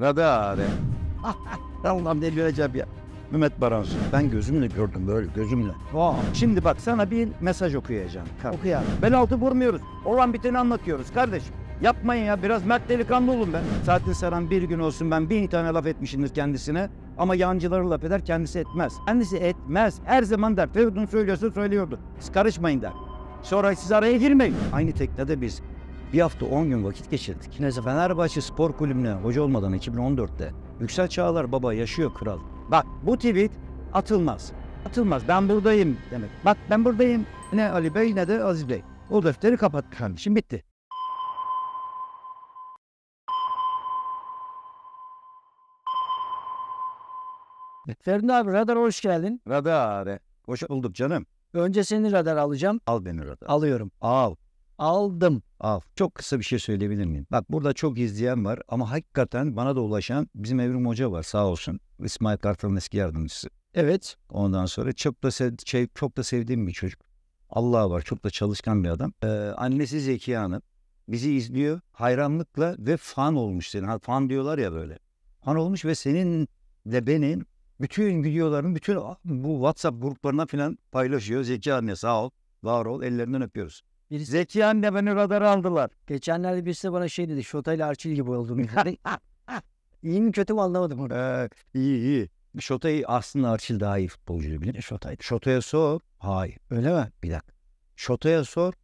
Radare. Allah'ım delireceğim ya. Mehmet Baransu. Ben gözümle gördüm böyle gözümle. Aa. Şimdi bak sana bir mesaj okuyacağım. Oku ya. Ben altı vurmuyoruz. Olan biteni anlatıyoruz kardeşim. Yapmayın ya biraz mert delikanlı olun ben. Saatin Saran bir gün olsun ben bin tane laf etmişimdir kendisine. Ama yancıları laf eder kendisi etmez. Kendisi etmez. Her zaman der. Feridun söylüyorsa söylüyordu. Siz karışmayın der. Sonra siz araya girmeyin. Aynı teknede biz. Bir hafta 10 gün vakit geçirdik. Neyse Fenerbahçe Spor Kulübü'ne hoca olmadan 2014'te Yüksel Çağlar Baba yaşıyor kral. Bak bu tweet atılmaz. Atılmaz ben buradayım demek. Bak ben buradayım. Ne Ali Bey ne de Aziz Bey. O defteri kapattık Şimdi bitti. Ferdi abi radar hoş geldin. Radar. Hoş bulduk canım. Önce seni radar alacağım. Al beni radar. Alıyorum. Al aldım. Al. Çok kısa bir şey söyleyebilir miyim? Bak burada çok izleyen var ama hakikaten bana da ulaşan bizim Evrim Hoca var sağ olsun. İsmail Kartal'ın eski yardımcısı. Evet. Ondan sonra çok da, sev, şey, çok da sevdiğim bir çocuk. Allah var çok da çalışkan bir adam. Ee, annesi Zekiye Hanım bizi izliyor hayranlıkla ve fan olmuş senin. Ha, fan diyorlar ya böyle. Fan olmuş ve senin de benim bütün videolarını bütün ah, bu WhatsApp gruplarına falan paylaşıyor. Zekiye anne sağ ol, var ol, ellerinden öpüyoruz. Birisi... Zeki anne beni radar aldılar. Geçenlerde birisi bana şey dedi. Şota ile Arçil gibi oldum. iyi mi kötü mü anlamadım onu. Ee, iyi iyi. Şota'yı aslında Arçil daha iyi futbolcu bilir. Şota'ydı. Şota'ya sor. Hayır. Öyle mi? Bir dakika. Şota'ya sor.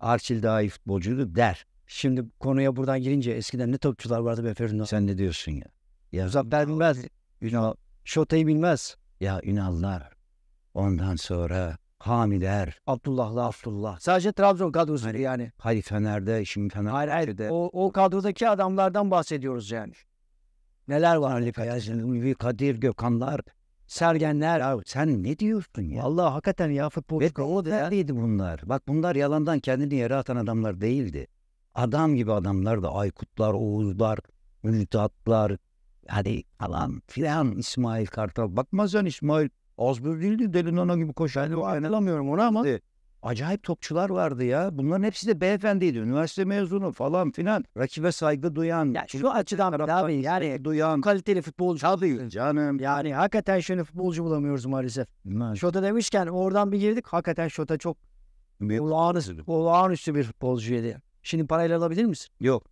Arçil daha iyi futbolcuydu der. Şimdi konuya buradan girince eskiden ne topçular vardı be Ferino? Sen ne diyorsun ya? Ya Zafer bilmez. Ünal. Şota'yı bilmez. Ya Ünallar. Ondan sonra Hamiler, Abdullah'la Abdullah. Sadece Trabzon kadrosu hani, yani. Hayır Fener'de, şimdi Fener'de. Hayır hayır. O, o kadrodaki adamlardan bahsediyoruz yani. Neler var Ali Feyyaz'ın, Kadir Gökhanlar, Sergenler. Abi sen ne diyorsun ya? Vallahi hakikaten ya futbol. Ve o değerliydi bunlar. Bak bunlar yalandan kendini yere atan adamlar değildi. Adam gibi adamlar da Aykutlar, Oğuzlar, Müjdatlar, hadi falan filan İsmail Kartal. Bakmazsan İsmail Az buz değildi. Deli Nana gibi koşardı. Aynalamıyorum onu ama ee, acayip topçular vardı ya. Bunların hepsi de beyefendiydi. Üniversite mezunu falan filan. Rakibe saygı duyan. Ya şu açıdan abi yani duyan. kaliteli futbolcu. Tabii canım. Yani hakikaten şöyle futbolcu bulamıyoruz maalesef. Evet. Şota demişken oradan bir girdik. Hakikaten Şota çok bir... olağanüstü, olağanüstü bir futbolcuydu. Şimdi parayla alabilir misin? Yok.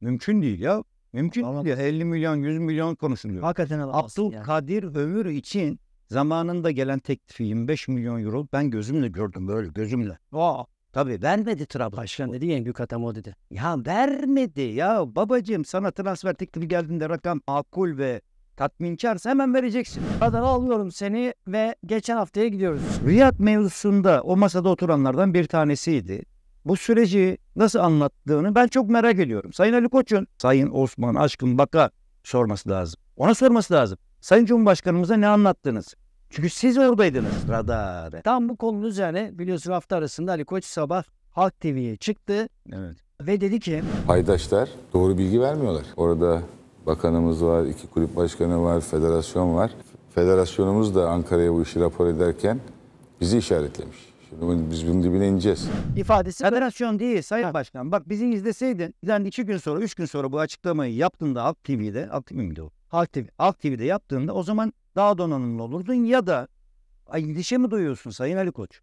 Mümkün değil ya. Mümkün Anladım. değil. 50 milyon, 100 milyon konuşuluyor. Hakikaten alamazsın. Abdülkadir yani. Ömür için Zamanında gelen teklifi 25 milyon euro ben gözümle gördüm böyle gözümle. Aa, Tabii vermedi Trabzon. Başkan dedi ya en büyük hatam o dedi. Ya vermedi ya babacığım sana transfer teklifi geldiğinde rakam akul ve tatminkarsa hemen vereceksin. Kadar alıyorum seni ve geçen haftaya gidiyoruz. Riyad mevzusunda o masada oturanlardan bir tanesiydi. Bu süreci nasıl anlattığını ben çok merak ediyorum. Sayın Ali Koç'un, Sayın Osman Aşkın Bak'a sorması lazım. Ona sorması lazım. Sayın Cumhurbaşkanımıza ne anlattınız? Çünkü siz oradaydınız radar. Tam bu konu üzerine biliyorsun hafta arasında Ali Koç sabah Halk TV'ye çıktı. Evet. Ve dedi ki... Paydaşlar doğru bilgi vermiyorlar. Orada bakanımız var, iki kulüp başkanı var, federasyon var. Federasyonumuz da Ankara'ya bu işi rapor ederken bizi işaretlemiş. Şimdi biz bunun dibine ineceğiz. İfadesi federasyon değil Sayın ha. Başkan. Bak bizi izleseydin, yani iki gün sonra, üç gün sonra bu açıklamayı yaptığında Halk TV'de, Halk TV miydi o? Halk TV, Halk TV'de yaptığında o zaman daha donanımlı olurdun ya da ay endişe mi duyuyorsun Sayın Ali Koç?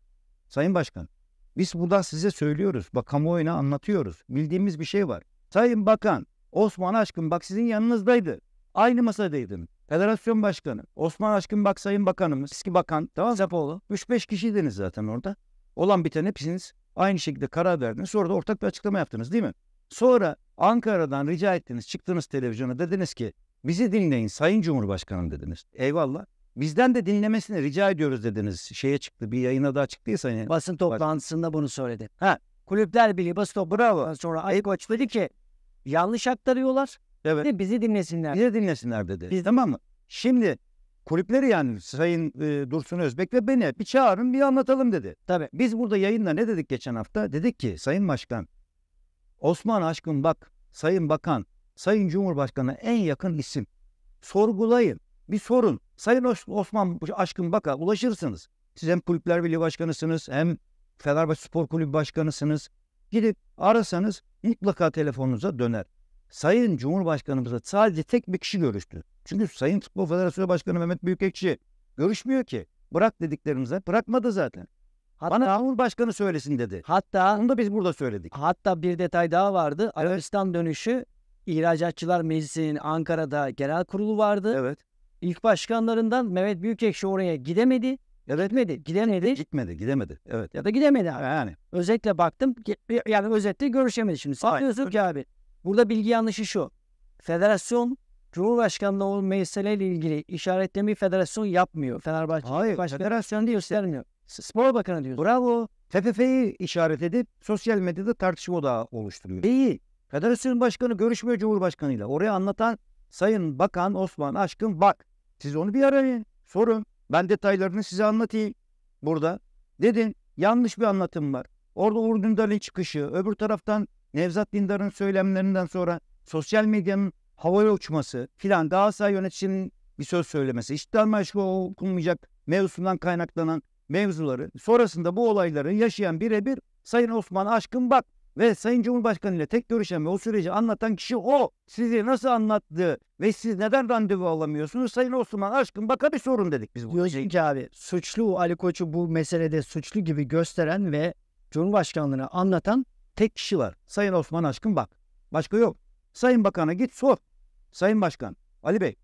Sayın Başkan. Biz buradan size söylüyoruz. Bak kamuoyuna anlatıyoruz. Bildiğimiz bir şey var. Sayın Bakan, Osman Aşkın bak sizin yanınızdaydı. Aynı masadaydın. Federasyon Başkanı, Osman Aşkın bak Sayın Bakanımız, eski bakan, tamam Zapoğlu. 3-5 kişiydiniz zaten orada. Olan biten hepsiniz aynı şekilde karar verdiniz. Sonra da ortak bir açıklama yaptınız değil mi? Sonra Ankara'dan rica ettiniz, çıktınız televizyona dediniz ki Bizi dinleyin Sayın Cumhurbaşkanım dediniz. Eyvallah. Bizden de dinlemesini rica ediyoruz dediniz. Şeye çıktı bir yayına daha çıktıysa. Yani. Basın toplantısında bunu söyledi. Ha. Kulüpler Birliği basın toplantısından sonra ayık Koç dedi ki yanlış aktarıyorlar. Evet. De bizi dinlesinler. Bizi dinlesinler dedi. Biz... Tamam mı? Şimdi kulüpleri yani Sayın e, Dursun Özbek ve beni bir çağırın bir anlatalım dedi. Tabii. Biz burada yayında ne dedik geçen hafta? Dedik ki Sayın Başkan Osman Aşkın bak Sayın Bakan Sayın Cumhurbaşkanı en yakın isim. Sorgulayın. Bir sorun. Sayın Osman Aşkın Baka ulaşırsınız. Siz hem kulüpler birliği başkanısınız hem Fenerbahçe Spor Kulübü başkanısınız. Gidip arasanız mutlaka telefonunuza döner. Sayın Cumhurbaşkanımızla sadece tek bir kişi görüştü. Çünkü Sayın Futbol Federasyonu Başkanı Mehmet Büyükekşi görüşmüyor ki. Bırak dediklerimize bırakmadı zaten. Hatta, Bana Cumhurbaşkanı söylesin dedi. Hatta onu da biz burada söyledik. Hatta bir detay daha vardı. Arabistan dönüşü İhracatçılar Meclisi'nin Ankara'da genel kurulu vardı. Evet. İlk başkanlarından Mehmet Büyükekşi oraya gidemedi. Evet. Gitmedi. Gidemedi. Gitmedi. Gidemedi. Evet. Ya da gidemedi abi. Yani. Özetle baktım. Yani özetle görüşemedi şimdi. Sanıyorsun ki abi. Burada bilgi yanlışı şu. Federasyon Cumhurbaşkanlığı o meseleyle ilgili işaretlemi federasyon yapmıyor. Fenerbahçe Hayır, Başkanı federasyon diyor göstermiyor. Spor Bakanı diyor. Bravo. TFF'yi işaret edip sosyal medyada tartışma odağı oluşturuyor. Değil. Federasyon başkanı görüşmüyor Cumhurbaşkanı'yla. Oraya anlatan Sayın Bakan Osman Aşkın bak. Siz onu bir arayın. Sorun. Ben detaylarını size anlatayım. Burada. dedin. yanlış bir anlatım var. Orada Uğur Dündar'ın çıkışı. Öbür taraftan Nevzat Dindar'ın söylemlerinden sonra sosyal medyanın havaya uçması filan Daha sağ yöneticinin bir söz söylemesi. İstihdam aşkı okunmayacak mevzusundan kaynaklanan mevzuları sonrasında bu olayları yaşayan birebir Sayın Osman Aşkın bak ve Sayın Cumhurbaşkanı ile tek görüşen ve o süreci anlatan kişi o. Sizi nasıl anlattı ve siz neden randevu alamıyorsunuz? Sayın Osman aşkım, baka bir sorun dedik biz. Diyorsun şey. ki abi suçlu Ali Koç'u bu meselede suçlu gibi gösteren ve Cumhurbaşkanlığına anlatan tek kişi var. Sayın Osman aşkım bak. Başka yok. Sayın Bakan'a git sor. Sayın Başkan Ali Bey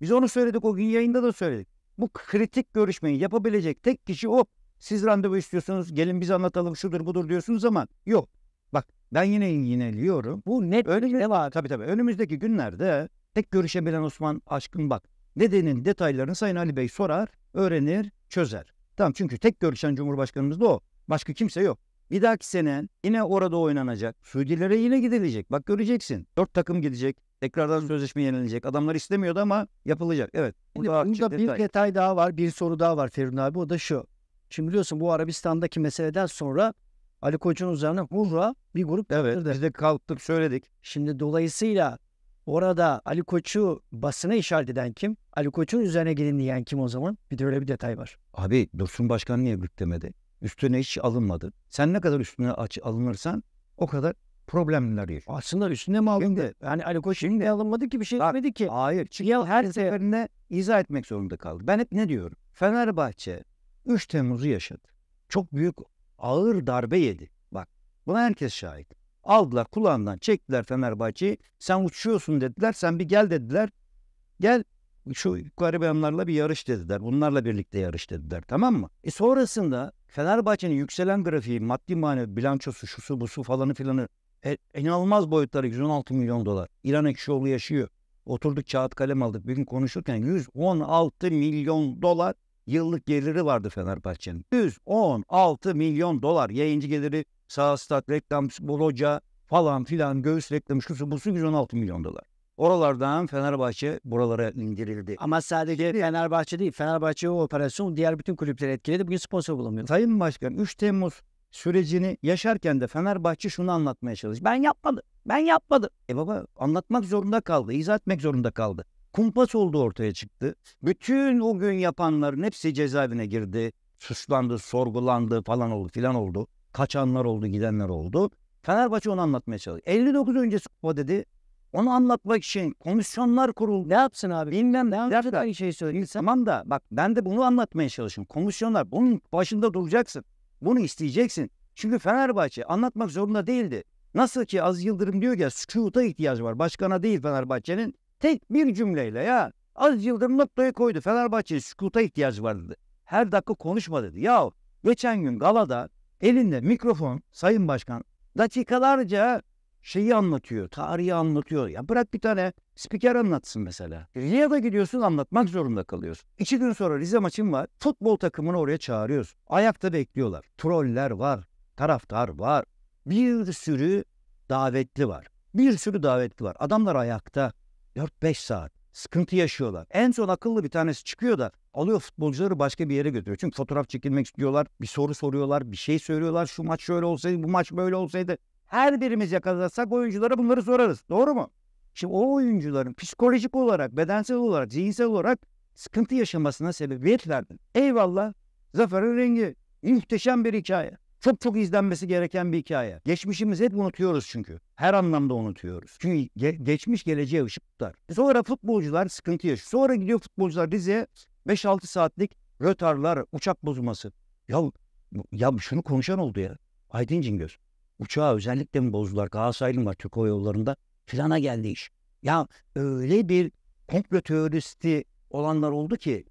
biz onu söyledik o gün yayında da söyledik. Bu kritik görüşmeyi yapabilecek tek kişi o. Siz randevu istiyorsunuz gelin biz anlatalım şudur budur diyorsunuz ama yok. Bak ben yine yineliyorum. Bu net Önümüz... ne var? Tabii tabii. Önümüzdeki günlerde tek görüşebilen Osman Aşkın bak nedenin detaylarını Sayın Ali Bey sorar, öğrenir, çözer. Tamam çünkü tek görüşen Cumhurbaşkanımız da o. Başka kimse yok. Bir dahaki sene yine orada oynanacak. Suudilere yine gidilecek. Bak göreceksin. Dört takım gidecek. Tekrardan sözleşme yenilecek. Adamlar istemiyordu ama yapılacak. Evet. Şimdi burada, burada bir detay. detay daha var. Bir soru daha var Ferin abi. O da şu. Şimdi biliyorsun bu Arabistan'daki meseleden sonra Ali Koç'un üzerine hurra bir grup evet, Biz de kalktık söyledik. Şimdi dolayısıyla orada Ali Koç'u basına işaret eden kim? Ali Koç'un üzerine gelin diyen kim o zaman? Bir de öyle bir detay var. Abi Dursun Başkan niye demedi? Üstüne hiç alınmadı. Sen ne kadar üstüne aç, alınırsan o kadar problemler yaşıyor. Aslında üstüne mi alındı? yani Ali Koç şimdi alınmadı ki bir şey etmedi ki. Hayır. Çıkıyor her seferinde şey- izah etmek zorunda kaldı. Ben hep ne diyorum? Fenerbahçe 3 Temmuz'u yaşadı. Çok büyük ağır darbe yedi. Bak buna herkes şahit. Aldılar kulağından çektiler Fenerbahçe'yi. Sen uçuyorsun dediler. Sen bir gel dediler. Gel şu garibanlarla bir yarış dediler. Bunlarla birlikte yarış dediler. Tamam mı? E sonrasında Fenerbahçe'nin yükselen grafiği, maddi manevi bilançosu, şusu, busu falanı filanı e, inanılmaz boyutları 116 milyon dolar. İran Ekşioğlu yaşıyor. Oturduk kağıt kalem aldık. Bir gün konuşurken 116 milyon dolar yıllık geliri vardı Fenerbahçe'nin. 116 milyon dolar yayıncı geliri, sağ stat, reklam, futbol hoca falan filan göğüs reklamı şusu busu 116 milyon dolar. Oralardan Fenerbahçe buralara indirildi. Ama sadece Fenerbahçe değil. Fenerbahçe o operasyon diğer bütün kulüpleri etkiledi. Bugün sponsor bulamıyor. Sayın Başkan 3 Temmuz sürecini yaşarken de Fenerbahçe şunu anlatmaya çalıştı. Ben yapmadım. Ben yapmadım. E baba anlatmak zorunda kaldı. izah etmek zorunda kaldı kumpas olduğu ortaya çıktı. Bütün o gün yapanların hepsi cezaevine girdi. Suçlandı, sorgulandı falan oldu filan oldu. Kaçanlar oldu, gidenler oldu. Fenerbahçe onu anlatmaya çalışıyor. 59 öncesi kupa dedi. Onu anlatmak için komisyonlar kuruldu. Ne yapsın abi? Bilmem ne yapsın. Aynı şeyi söyleyeyim. Tamam da bak ben de bunu anlatmaya çalışıyorum. Komisyonlar bunun başında duracaksın. Bunu isteyeceksin. Çünkü Fenerbahçe anlatmak zorunda değildi. Nasıl ki Az Yıldırım diyor ya sükuta ihtiyacı var. Başkana değil Fenerbahçe'nin. Tek bir cümleyle ya az Yıldırım noktayı koydu. Fenerbahçe'ye sükuta ihtiyacı var dedi. Her dakika konuşma dedi. Ya geçen gün galada elinde mikrofon Sayın Başkan dakikalarca şeyi anlatıyor, tarihi anlatıyor. Ya bırak bir tane spiker anlatsın mesela. Riyada de gidiyorsun anlatmak zorunda kalıyorsun. İki gün sonra Rize maçın var. Futbol takımını oraya çağırıyoruz. Ayakta bekliyorlar. Troller var, taraftar var. Bir sürü davetli var. Bir sürü davetli var. Adamlar ayakta. 4-5 saat sıkıntı yaşıyorlar. En son akıllı bir tanesi çıkıyor da alıyor futbolcuları başka bir yere götürüyor. Çünkü fotoğraf çekilmek istiyorlar. Bir soru soruyorlar. Bir şey söylüyorlar. Şu maç şöyle olsaydı, bu maç böyle olsaydı. Her birimiz yakalasak oyunculara bunları sorarız. Doğru mu? Şimdi o oyuncuların psikolojik olarak, bedensel olarak, zihinsel olarak sıkıntı yaşamasına sebebiyet verdin. Eyvallah. Zafer'in rengi. Muhteşem bir hikaye. Çok çok izlenmesi gereken bir hikaye. Geçmişimizi hep unutuyoruz çünkü. Her anlamda unutuyoruz. Çünkü ge- geçmiş geleceğe ışık Sonra futbolcular sıkıntı yaşıyor. Sonra gidiyor futbolcular Rize'ye 5-6 saatlik rötarlar, uçak bozulması. Ya, ya şunu konuşan oldu ya. Aydın Cingöz. Uçağı özellikle mi bozdular? Galatasaraylı var Türk Hava Yolları'nda? Filana geldi iş. Ya öyle bir komplo teoristi olanlar oldu ki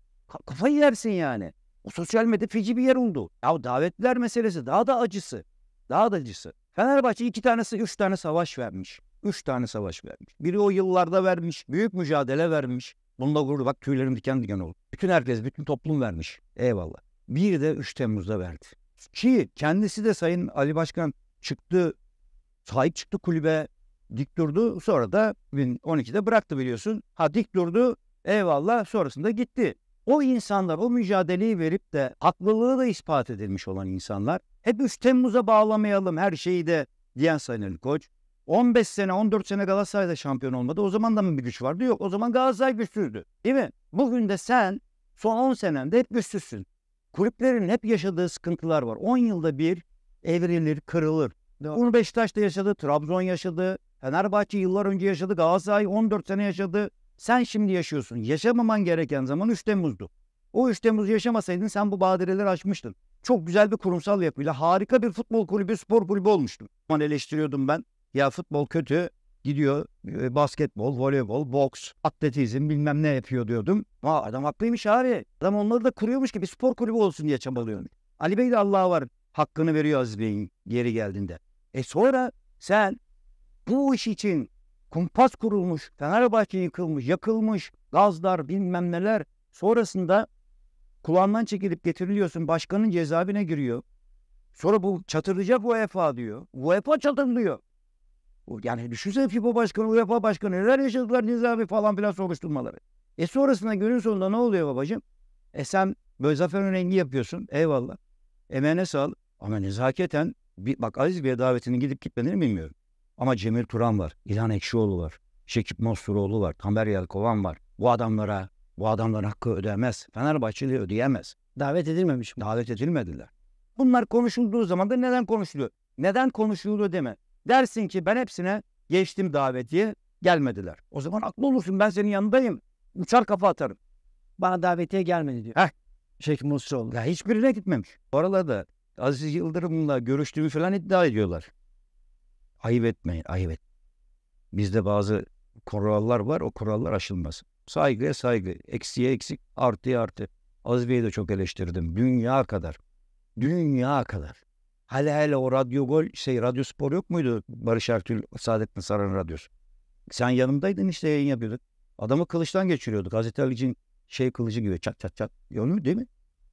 kafayı yersin yani. O sosyal medya feci bir yer oldu. Ya davetler meselesi daha da acısı. Daha da acısı. Fenerbahçe iki tanesi üç tane savaş vermiş. Üç tane savaş vermiş. Biri o yıllarda vermiş. Büyük mücadele vermiş. Bununla gurur bak tüylerim diken diken oldu. Bütün herkes, bütün toplum vermiş. Eyvallah. Bir de 3 Temmuz'da verdi. Ki kendisi de Sayın Ali Başkan çıktı, sahip çıktı kulübe, dik durdu. Sonra da 2012'de bıraktı biliyorsun. Ha dik durdu, eyvallah sonrasında gitti o insanlar o mücadeleyi verip de haklılığı da ispat edilmiş olan insanlar hep 3 Temmuz'a bağlamayalım her şeyi de diyen Sayın Ali Koç. 15 sene 14 sene Galatasaray'da şampiyon olmadı. O zaman da mı bir güç vardı? Yok. O zaman Galatasaray güçsüzdü. Değil mi? Bugün de sen son 10 senende hep güçsüzsün. Kulüplerin hep yaşadığı sıkıntılar var. 10 yılda bir evrilir, kırılır. Doğru. Bunu Beşiktaş'ta yaşadı, Trabzon yaşadı, Fenerbahçe yıllar önce yaşadı, Galatasaray 14 sene yaşadı. Sen şimdi yaşıyorsun. Yaşamaman gereken zaman 3 Temmuz'du. O 3 Temmuz yaşamasaydın sen bu badireleri açmıştın. Çok güzel bir kurumsal yapıyla harika bir futbol kulübü, spor kulübü olmuştun. Aman eleştiriyordum ben. Ya futbol kötü, gidiyor e, basketbol, voleybol, boks, atletizm bilmem ne yapıyor diyordum. Aa, adam haklıymış abi. Adam onları da kuruyormuş ki bir spor kulübü olsun diye çabalıyor. Ali Bey de Allah'a var hakkını veriyor Aziz Bey'in geri geldiğinde. E sonra sen bu iş için kumpas kurulmuş, Fenerbahçe yıkılmış, yakılmış, gazlar bilmem neler. Sonrasında kulağından çekilip getiriliyorsun, başkanın cezaevine giriyor. Sonra bu çatırlayacak UEFA diyor. UEFA çatırlıyor. Yani düşünsene FIFA başkanı, UEFA başkanı neler yaşadılar cezaevi falan filan soruşturmaları. E sonrasında günün sonunda ne oluyor babacığım? E sen böyle zafer rengi yapıyorsun. Eyvallah. Emeğine sağlık. Ama nezaketen bir, bak Aziz Bey'e davetinin gidip gitmediğini bilmiyorum. Ama Cemil Turan var, İlhan Ekşioğlu var, Şekip Mosturoğlu var, Tamer Yelkovan var. Bu adamlara, bu adamların hakkı ödemez. Fenerbahçeli ödeyemez. Davet edilmemiş mi? Davet edilmediler. Bunlar konuşulduğu zaman da neden konuşuluyor? Neden konuşuluyor deme. Dersin ki ben hepsine geçtim davetiye gelmediler. O zaman aklı olursun ben senin yanındayım. Uçar kafa atarım. Bana davetiye gelmedi diyor. Heh. Şeyh Musoğlu. Ya hiçbirine gitmemiş. Oralarda Aziz Yıldırım'la görüştüğümü falan iddia ediyorlar ayıp etmeyin, ayıp et. Bizde bazı kurallar var, o kurallar aşılmaz. Saygıya saygı, eksiye eksik, artıya artı. Az Bey'i de çok eleştirdim. Dünya kadar. Dünya kadar. Hele hele o radyo gol, şey radyo spor yok muydu? Barış Ertuğrul, Saadettin Saran radyosu. Sen yanımdaydın işte yayın yapıyorduk. Adamı kılıçtan geçiriyorduk. Hazreti Ali'cin şey kılıcı gibi çat çat çat. Onu değil mi?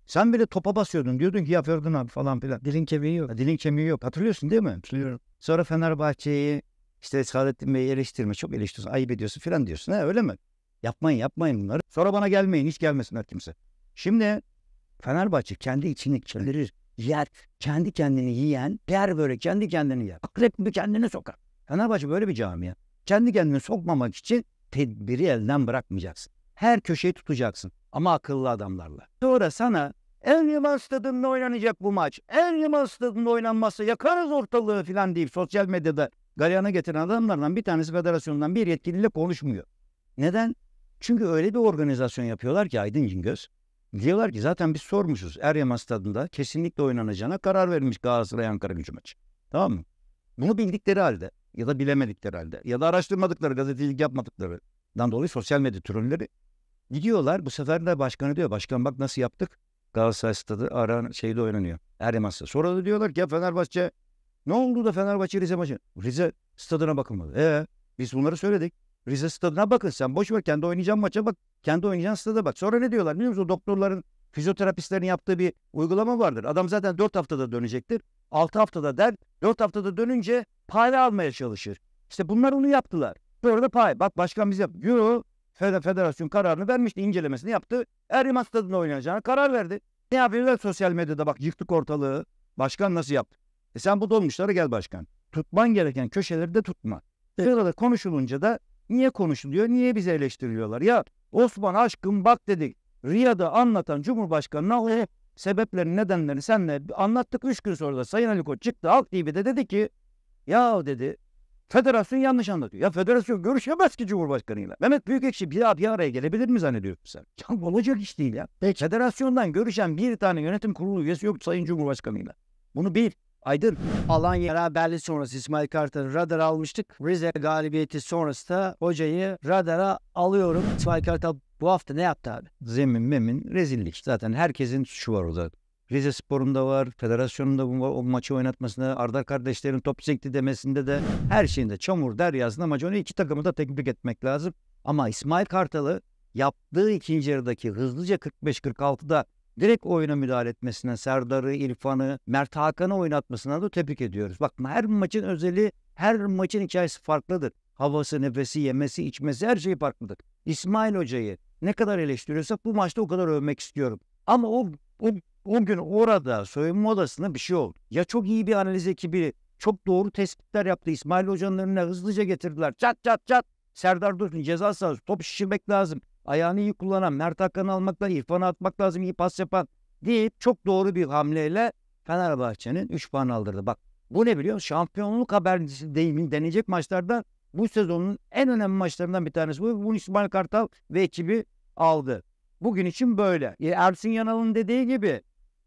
Sen bile topa basıyordun. Diyordun ki ya abi falan filan. Dilin kemiği yok. Ya, dilin kemiği yok. Hatırlıyorsun değil mi? Hatırlıyorum. Sonra Fenerbahçe'yi işte Saadettin Bey'i eleştirme. Çok eleştiriyorsun. Ayıp ediyorsun filan diyorsun. He, öyle mi? Yapmayın yapmayın bunları. Sonra bana gelmeyin. Hiç gelmesinler kimse. Şimdi Fenerbahçe kendi içini çevirir. Yer. Kendi kendini yiyen. Yer böyle kendi kendini yer. Akrep gibi kendini sokar. Fenerbahçe böyle bir camia. Kendi kendini sokmamak için tedbiri elden bırakmayacaksın. Her köşeyi tutacaksın. Ama akıllı adamlarla. Sonra sana El Yaman Stadı'nda oynanacak bu maç. El Yaman Stadı'nda oynanması yakarız ortalığı falan deyip sosyal medyada galeyana getiren adamlardan bir tanesi federasyondan bir yetkiliyle konuşmuyor. Neden? Çünkü öyle bir organizasyon yapıyorlar ki Aydın Cingöz. Diyorlar ki zaten biz sormuşuz. Eryaman Stadı'nda kesinlikle oynanacağına karar verilmiş Galatasaray Ankara gücü maçı. Tamam mı? Bunu bildikleri halde ya da bilemedikleri halde ya da araştırmadıkları, gazetecilik yapmadıklarından dolayı sosyal medya trolleri Gidiyorlar bu sefer de başkanı diyor başkan bak nasıl yaptık. Galatasaray stadı ara şeyde oynanıyor. Erdemas'ta. Sonra da diyorlar ki ya Fenerbahçe ne oldu da Fenerbahçe Rize maçı? Rize stadına bakılmadı. Ee, biz bunları söyledik. Rize stadına bakın sen boş ver kendi oynayacağın maça bak. Kendi oynayacağın stada bak. Sonra ne diyorlar biliyor musun? Doktorların fizyoterapistlerin yaptığı bir uygulama vardır. Adam zaten 4 haftada dönecektir. 6 haftada der. 4 haftada dönünce pay almaya çalışır. İşte bunlar onu yaptılar. Sonra da pay. Bak başkan bize. yap. Yo federasyon kararını vermişti, incelemesini yaptı. Erriman Stadı'nda oynanacağına karar verdi. Ne yapıyorlar sosyal medyada bak yıktık ortalığı. Başkan nasıl yaptı? E sen bu dolmuşlara gel başkan. Tutman gereken köşeleri de tutma. Evet. Sırada konuşulunca da niye konuşuluyor, niye bizi eleştiriliyorlar? Ya Osman aşkım bak dedik. Riyad'a anlatan Cumhurbaşkanı'na e, sebeplerin nedenlerini senle anlattık. Üç gün sonra da Sayın Ali Koç çıktı Halk TV'de dedi ki ya dedi Federasyon yanlış anlatıyor. Ya federasyon görüşemez ki Cumhurbaşkanı'yla. Mehmet Büyükekşi bir daha bir araya gelebilir mi zannediyorsun sen? Ya olacak iş değil ya. Peki. Federasyondan görüşen bir tane yönetim kurulu üyesi yok Sayın Cumhurbaşkanı'yla. Bunu bil. Aydın. Alanya beraberliği sonrası İsmail Kartal'ı radar almıştık. Rize galibiyeti sonrası da hocayı radara alıyorum. İsmail Kartal bu hafta ne yaptı abi? Zemin memin rezillik. Zaten herkesin suçu var o zaten. Rize Spor'un var, federasyonun da o maçı oynatmasında, Arda kardeşlerin top sekti demesinde de her şeyinde çamur deryasında ama onu iki takımı da teknik etmek lazım. Ama İsmail Kartal'ı yaptığı ikinci yarıdaki hızlıca 45-46'da direkt oyuna müdahale etmesine, Serdar'ı, İrfan'ı, Mert Hakan'ı oynatmasına da tebrik ediyoruz. Bak her maçın özelliği, her maçın hikayesi farklıdır. Havası, nefesi, yemesi, içmesi her şey farklıdır. İsmail Hoca'yı ne kadar eleştiriyorsak bu maçta o kadar övmek istiyorum. Ama o, o o gün orada soyunma odasında bir şey oldu. Ya çok iyi bir analiz ekibi çok doğru tespitler yaptı. İsmail Hoca'nın önüne hızlıca getirdiler. Çat çat çat. Serdar Dursun ceza sahası. Top şişirmek lazım. Ayağını iyi kullanan, Mert Hakan'ı lazım, İrfan'ı atmak lazım, iyi pas yapan deyip çok doğru bir hamleyle Fenerbahçe'nin 3 puan aldırdı. Bak bu ne biliyor musun? Şampiyonluk habercisi deyimin denecek maçlardan bu sezonun en önemli maçlarından bir tanesi bu. Bunu İsmail Kartal ve ekibi aldı. Bugün için böyle. E, Ersin Yanal'ın dediği gibi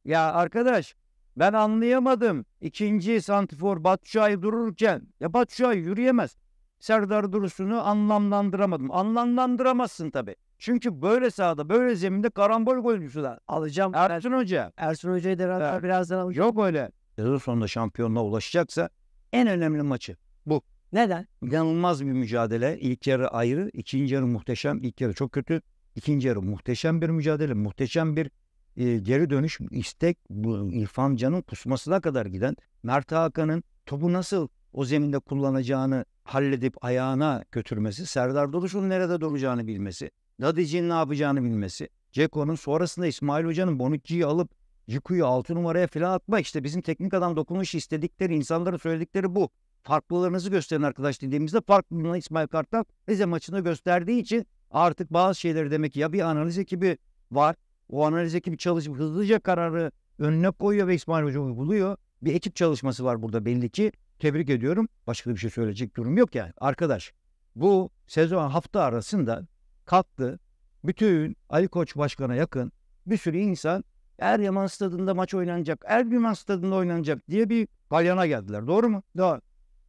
ya arkadaş ben anlayamadım. İkinci santifor Batşuay dururken ya Batşuay yürüyemez. Serdar Dursun'u anlamlandıramadım. Anlamlandıramazsın tabii. Çünkü böyle sahada, böyle zeminde karambol golcüsü de alacağım. Ersun Hoca. Ersun Hoca'yı da evet. birazdan alacağım. Yok öyle. Yılın sonunda şampiyonluğa ulaşacaksa en önemli maçı bu. Neden? İnanılmaz bir mücadele. İlk yarı ayrı, ikinci yarı muhteşem. İlk yarı çok kötü. İkinci yarı muhteşem bir mücadele, muhteşem bir geri dönüş istek bu İrfan Can'ın kusmasına kadar giden Mert Hakan'ın topu nasıl o zeminde kullanacağını halledip ayağına götürmesi, Serdar Doluş'un nerede duracağını bilmesi, Dadici'nin ne yapacağını bilmesi, Ceko'nun sonrasında İsmail Hoca'nın Bonucci'yi alıp Ciku'yu 6 numaraya falan atma işte bizim teknik adam dokunuş istedikleri insanların söyledikleri bu. Farklılarınızı gösterin arkadaş dediğimizde farklılığını İsmail Kartal Rize maçında gösterdiği için artık bazı şeyleri demek ki ya bir analiz ekibi var o analiz ekibi çalışıp hızlıca kararı önüne koyuyor ve İsmail Hoca uyguluyor. Bir ekip çalışması var burada belli ki. Tebrik ediyorum. Başka bir şey söyleyecek durum yok yani. Arkadaş bu sezon hafta arasında kalktı. Bütün Ali Koç Başkan'a yakın bir sürü insan Eryaman stadında maç oynanacak, Ergüman stadında oynanacak diye bir galyana geldiler. Doğru mu? Doğru.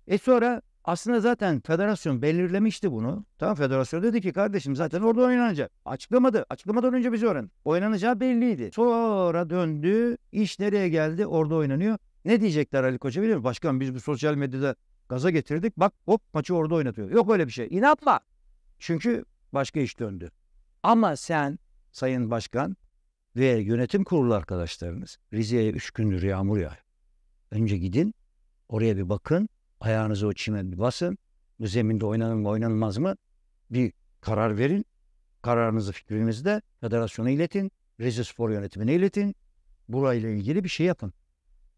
E sonra aslında zaten federasyon belirlemişti bunu. Tamam federasyon dedi ki kardeşim zaten orada oynanacak. Açıklamadı. Açıklamadan önce biz öğren. Oynanacağı belliydi. Sonra döndü. İş nereye geldi? Orada oynanıyor. Ne diyecekler Ali Koç'a biliyor musun? Başkan biz bu sosyal medyada gaza getirdik. Bak hop maçı orada oynatıyor. Yok öyle bir şey. İnatma. Çünkü başka iş döndü. Ama sen Sayın Başkan ve yönetim kurulu arkadaşlarınız Rize'ye 3 gündür yağmur yağıyor. Önce gidin oraya bir bakın Ayağınızı o çimene basın. Zeminde oynanır mı oynanmaz mı? Bir karar verin. Kararınızı fikrinizi de federasyona iletin. Rize Spor yönetimine iletin. Burayla ilgili bir şey yapın.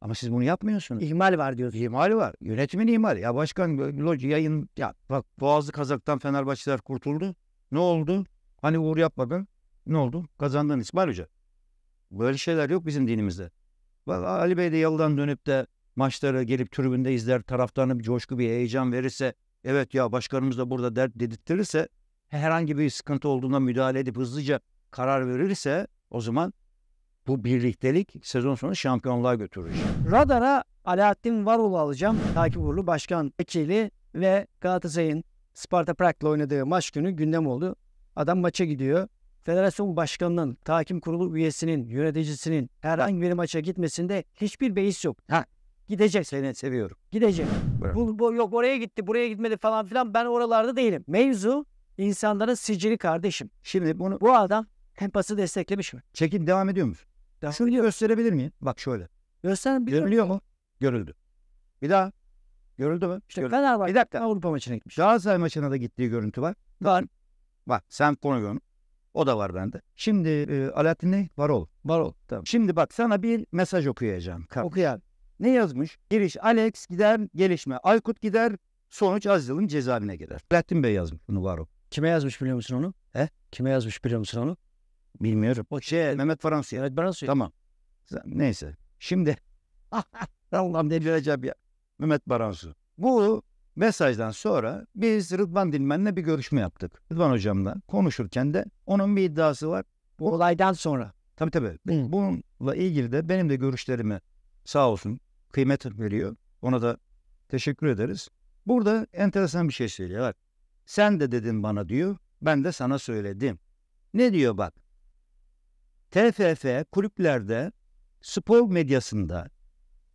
Ama siz bunu yapmıyorsunuz. İhmal var diyorsunuz. İhmal var. Yönetimin ihmal. Ya başkan loji yayın ya bak Boğazlı Kazak'tan Fenerbahçeler kurtuldu. Ne oldu? Hani uğur yapmadın. Ne oldu? Kazandın İsmail Hoca. Böyle şeyler yok bizim dinimizde. Bak Ali Bey de yoldan dönüp de maçlara gelip tribünde izler, taraftarına bir coşku, bir heyecan verirse, evet ya başkanımız da burada dert dedirttirirse, herhangi bir sıkıntı olduğunda müdahale edip hızlıca karar verirse o zaman bu birliktelik sezon sonu şampiyonluğa götürür. Radara Alaaddin Varol'u alacağım. Takip Uğurlu Başkan Vekili ve Galatasaray'ın Sparta Prag'la oynadığı maç günü gündem oldu. Adam maça gidiyor. Federasyon başkanının, takim kurulu üyesinin, yöneticisinin herhangi bir maça gitmesinde hiçbir beis yok. Ha, Gidecek. Seni seviyorum. Gidecek. Bu, bu, yok oraya gitti, buraya gitmedi falan filan. Ben oralarda değilim. Mevzu insanların sicili kardeşim. Şimdi bunu... Bu adam Tempas'ı desteklemiş mi? Çekim devam ediyor mu? Devam Şunu ediyor. gösterebilir miyim? Bak şöyle. Göster. Görülüyor mu? Görüldü. Bir daha. Görüldü mü? İşte Görüldü. Fenerbahçe bir dakika. Avrupa maçına gitmiş. Galatasaray maçına da gittiği görüntü var. Var. Bak, Sen Konugon. O da var bende. Şimdi e, Alaaddin ne? Varol. Varol. Tamam. Şimdi bak sana bir mesaj okuyacağım. Kar- Okuyan. Ne yazmış? Giriş Alex gider, gelişme Aykut gider, sonuç az yılın cezaevine gider. Alaaddin Bey yazmış bunu var o. Kime yazmış biliyor musun onu? He? Kime yazmış biliyor musun onu? Bilmiyorum. O şey, şey Mehmet Fransi. Mehmet Fransi. Tamam. Neyse. Şimdi Allah'ım delireceğim ya. Mehmet Baransu. Bu mesajdan sonra biz Rıdvan Dilmen'le bir görüşme yaptık. Rıdvan hocamla konuşurken de onun bir iddiası var. Bu olaydan sonra. Tabii tabii. Hı. Bununla ilgili de benim de görüşlerimi sağ olsun kıymet veriyor. Ona da teşekkür ederiz. Burada enteresan bir şey söylüyor. Bak sen de dedin bana diyor. Ben de sana söyledim. Ne diyor bak. TFF kulüplerde spor medyasında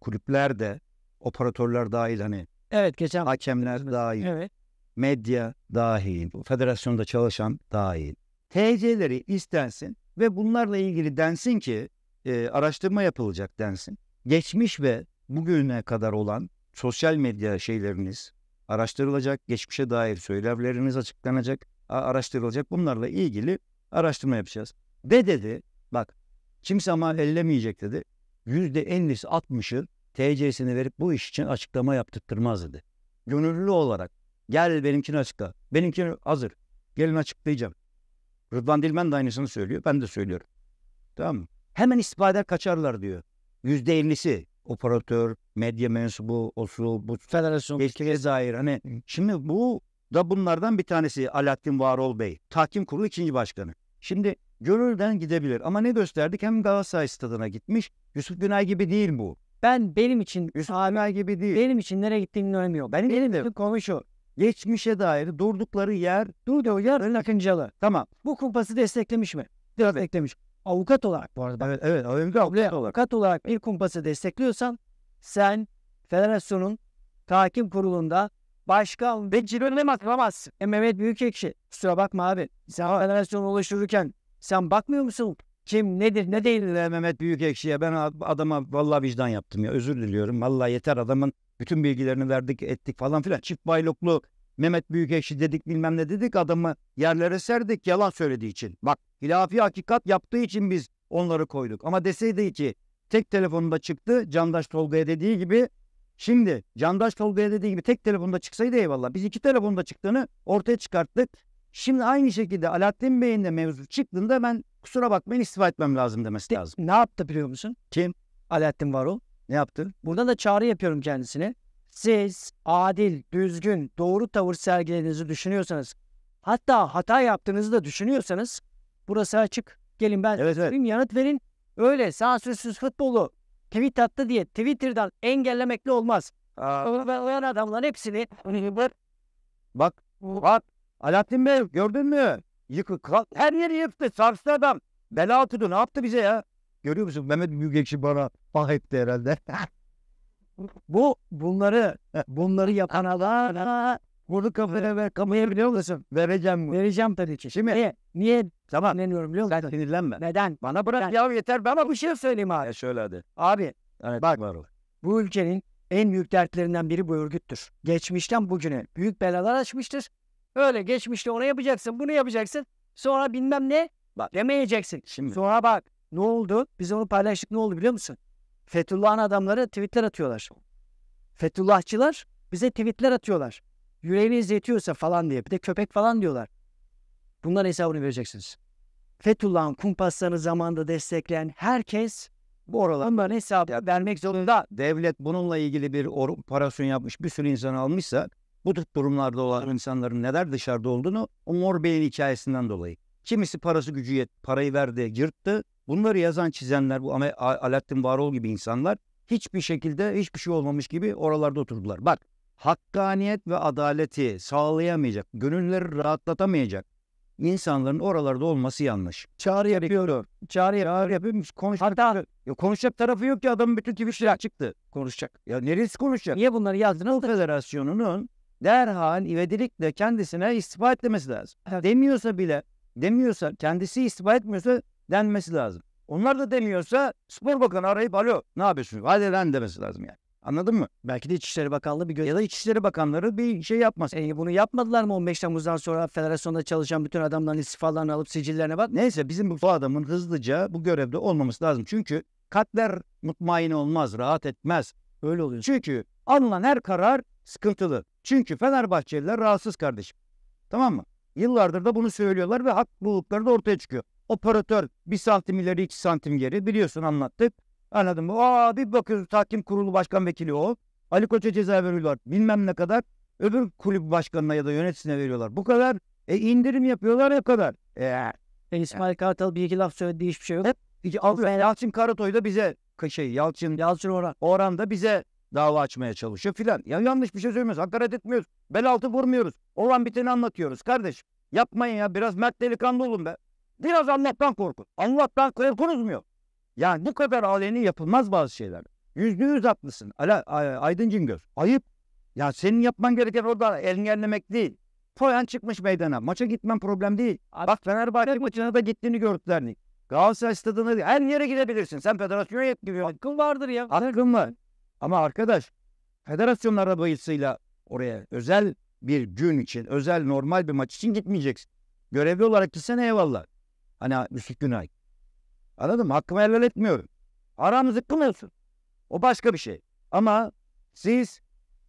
kulüplerde operatörler dahil hani Evet geçen hakemler dahil. Evet. Medya dahil. Federasyonda çalışan dahil. TC'leri istensin ve bunlarla ilgili densin ki e, araştırma yapılacak densin. Geçmiş ve bugüne kadar olan sosyal medya şeyleriniz araştırılacak, geçmişe dair söylerleriniz açıklanacak, araştırılacak. Bunlarla ilgili araştırma yapacağız. Ve dedi bak kimse ama ellemeyecek dedi. Yüzde ellisi altmışı TC'sini verip bu iş için açıklama yaptırtmaz dedi. Gönüllü olarak gel benimkini açıkla. Benimkini hazır. Gelin açıklayacağım. Rıdvan Dilmen de aynısını söylüyor. Ben de söylüyorum. Tamam mı? Hemen istihbarat kaçarlar diyor. Yüzde ellisi operatör, medya mensubu, osu, bu federasyon, Cezayir. Hani şimdi bu da bunlardan bir tanesi Alaaddin Varol Bey. Tahkim Kurulu ikinci başkanı. Şimdi görürden gidebilir ama ne gösterdik? Hem Galatasaray stadına gitmiş. Yusuf Günay gibi değil bu. Ben benim için Yusuf Günay gibi değil. benim için nereye gittiğinin önemi yok. Benim, benim de konu şu. Geçmişe dair durdukları yer, durduğu yer Akıncalı. Tamam. Bu kupası desteklemiş mi? Desteklemiş avukat olarak bu arada. Evet, evet avukat, avukat, olarak. avukat olarak bir kumpası destekliyorsan sen federasyonun takim kurulunda başkan ve cilveleme atamazsın. E Mehmet Büyükekşi kusura bakma abi. Sen federasyonu oluştururken sen bakmıyor musun? Kim nedir ne değildir Mehmet Büyükekşi'ye ben adama vallahi vicdan yaptım ya özür diliyorum. Vallahi yeter adamın bütün bilgilerini verdik ettik falan filan. Çift bayloklu Mehmet Büyükeşi dedik bilmem ne dedik adamı yerlere serdik yalan söylediği için. Bak hilafi hakikat yaptığı için biz onları koyduk. Ama deseydi ki tek telefonunda çıktı Candaş Tolga'ya dediği gibi Şimdi Candaş Tolga'ya dediği gibi tek telefonda çıksaydı eyvallah. Biz iki telefonda çıktığını ortaya çıkarttık. Şimdi aynı şekilde Alaaddin Bey'in de mevzu çıktığında ben kusura bakmayın istifa etmem lazım demesi lazım. Ne yaptı biliyor musun? Kim? Alaaddin Varol. Ne yaptı? Burada da çağrı yapıyorum kendisine siz adil, düzgün, doğru tavır sergilediğinizi düşünüyorsanız, hatta hata yaptığınızı da düşünüyorsanız burası açık. Gelin ben evet, evet. yanıt verin. Öyle sansürsüz futbolu tweet attı diye Twitter'dan engellemekle olmaz. ben Oynayan adamların hepsini bak bak Alaaddin Bey gördün mü? Yıkı, her yeri yıktı. Sarstı adam. Bela atıyordu. Ne yaptı bize ya? Görüyor musun? Mehmet Büyükekşi bana bah etti herhalde. Bu bunları e, bunları yapan adamlara bunu kafaya ver kafaya biliyor musun? Vereceğim mi? Vereceğim tabii ki. Şimdi niye? Niye? Tamam. Sinirleniyorum biliyor musun? Sen sinirlenme. Neden? Bana bırak ya yeter. bana bir şey söyleyeyim abi. Ya e, şöyle hadi. Abi evet, bak var bu ülkenin en büyük dertlerinden biri bu örgüttür. Geçmişten bugüne büyük belalar açmıştır. Öyle geçmişte onu yapacaksın, bunu yapacaksın. Sonra bilmem ne bak, demeyeceksin. Şimdi. Sonra bak ne oldu? Biz onu paylaştık ne oldu biliyor musun? Fethullah'ın adamları tweetler atıyorlar. Fethullahçılar bize tweetler atıyorlar. Yüreğiniz yetiyorsa falan diye. Bir de köpek falan diyorlar. Bunların hesabını vereceksiniz. Fethullah'ın kumpaslarını zamanda destekleyen herkes bu oralar. Onların hesabı ya, vermek zorunda. Devlet bununla ilgili bir operasyon yapmış, bir sürü insan almışsa bu tür durumlarda olan insanların neler dışarıda olduğunu o mor beyin hikayesinden dolayı. Kimisi parası gücü yet, parayı verdi, yırttı. Bunları yazan çizenler bu Alaaddin Varol gibi insanlar hiçbir şekilde hiçbir şey olmamış gibi oralarda oturdular. Bak hakkaniyet ve adaleti sağlayamayacak, gönülleri rahatlatamayacak insanların oralarda olması yanlış. Çağrı yapıyorum. Çağrı, Çağrı yapıyorum. Konuş Hatta ya konuşacak tarafı yok ki adamın bütün Twitter'a çıktı. Konuşacak. Ya neresi konuşacak? Niye bunları yazdınız? Bu federasyonunun derhal ivedilikle kendisine istifa etmemesi lazım. Evet. Demiyorsa bile, demiyorsa kendisi istifa etmiyorsa denmesi lazım. Onlar da demiyorsa spor bakanı arayıp alo ne yapıyorsun? Hadi lan demesi lazım yani. Anladın mı? Belki de İçişleri Bakanlığı bir göz... Ya da İçişleri Bakanları bir şey yapmaz. E, bunu yapmadılar mı 15 Temmuz'dan sonra federasyonda çalışan bütün adamların istifalarını alıp sicillerine bak? Neyse bizim bu adamın hızlıca bu görevde olmaması lazım. Çünkü katler mutmain olmaz, rahat etmez. Öyle oluyor. Çünkü alınan her karar sıkıntılı. Çünkü Fenerbahçeliler rahatsız kardeşim. Tamam mı? Yıllardır da bunu söylüyorlar ve haklılıkları da ortaya çıkıyor. Operatör bir santim ileri iki santim geri biliyorsun anlattık. anladım. Aa bir bakıyoruz tahkim kurulu başkan vekili o. Ali Koç'a ceza veriyorlar bilmem ne kadar. Öbür kulüp başkanına ya da yöneticisine veriyorlar. Bu kadar. E indirim yapıyorlar ne kadar. E, e, e İsmail Kartal bir iki laf söyledi hiçbir şey yok. Hep iki, alıyor. Yalçın Karatoy da bize şey Yalçın, Yalçın Orhan. Orhan da bize dava açmaya çalışıyor filan. Ya yanlış bir şey söylemiyoruz. Hakaret etmiyoruz. Bel altı vurmuyoruz. Olan biteni anlatıyoruz kardeş. Yapmayın ya biraz mert delikanlı olun be. Biraz Allah'tan korkun. Allah'tan korkunuz mu yok? Yani bu kadar aleni yapılmaz bazı şeyler. Yüzde yüz haklısın. Ala, Aydın Cingöz. Ayıp. Ya senin yapman gereken orada elini enlemek değil. Poyan çıkmış meydana. Maça gitmen problem değil. Abi, Bak Fenerbahçe abi. maçına da gittiğini gördüler. Galatasaray stadına her yere gidebilirsin. Sen federasyon yetkiliyorsun. Hakkın vardır ya. Hakkın var. Ama arkadaş federasyon arabasıyla oraya özel bir gün için, özel normal bir maç için gitmeyeceksin. Görevli olarak gitsen eyvallah. Hani müslük Günay. Anladın mı? Hakkımı helal etmiyorum. Haram zıkkım O başka bir şey. Ama siz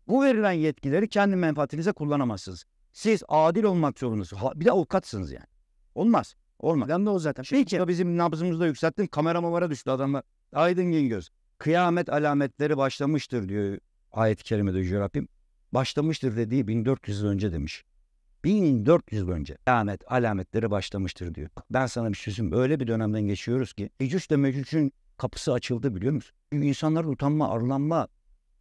bu verilen yetkileri kendi menfaatinize kullanamazsınız. Siz adil olmak zorundasınız. Bir de avukatsınız yani. Olmaz. Olmaz. Ben de o zaten. Şimdi Peki. bizim nabzımızı da yükselttim. Kamera mamara düştü adamlar. Aydın Güngöz. Kıyamet alametleri başlamıştır diyor ayet-i kerimede Rabbim. Başlamıştır dediği 1400 yıl önce demiş. 1400 yıl önce alamet alametleri başlamıştır diyor. Ben sana bir şey sözüm öyle bir dönemden geçiyoruz ki Ecüc ile Mecüc'ün kapısı açıldı biliyor musun? Çünkü insanların utanma, arlanma,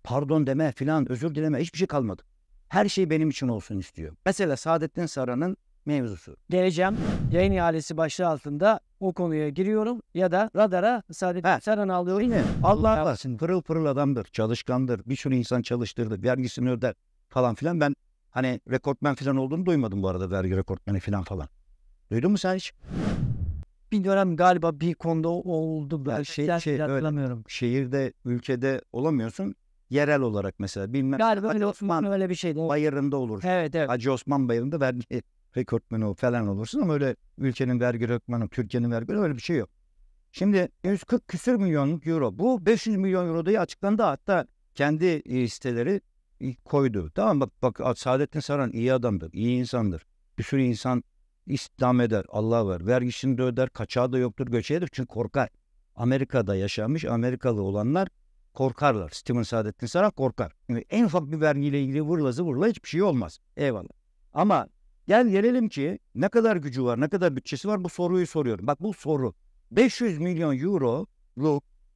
pardon deme filan, özür dileme hiçbir şey kalmadı. Her şey benim için olsun istiyor. Mesela Saadettin Saran'ın mevzusu. Geleceğim yayın ihalesi başlığı altında o konuya giriyorum ya da radara Saadettin Saran'ı alıyor Yine Allah varsın pırıl pırıl adamdır, çalışkandır, bir sürü insan çalıştırdı, vergisini öder falan filan. Ben Hani rekortmen falan olduğunu duymadım bu arada vergi rekortmeni falan falan. Duydun mu sen hiç? Bir dönem galiba bir konuda oldu. Ben şey, şey, şey Şehirde, ülkede olamıyorsun. Yerel olarak mesela bilmem. Galiba öyle, Osman, öyle bir şeydi. Bayırında olur. Evet evet. Hacı Osman Bayırında vergi rekortmeni falan olursun ama öyle ülkenin vergi rekortmeni, Türkiye'nin vergi öyle bir şey yok. Şimdi 140 küsür milyon euro. Bu 500 milyon euro diye açıklandı. Hatta kendi e, siteleri koydu. Tamam bak bak Saadettin Saran iyi adamdır, iyi insandır. Bir sürü insan istihdam eder, Allah var Vergisini de öder, kaçağı da yoktur, göçeği çünkü korkar. Amerika'da yaşanmış Amerikalı olanlar korkarlar. Steven Saadettin Saran korkar. Yani en ufak bir vergiyle ilgili vırlası vurla hiçbir şey olmaz. Eyvallah. Ama gel gelelim ki ne kadar gücü var, ne kadar bütçesi var bu soruyu soruyorum. Bak bu soru. 500 milyon euro.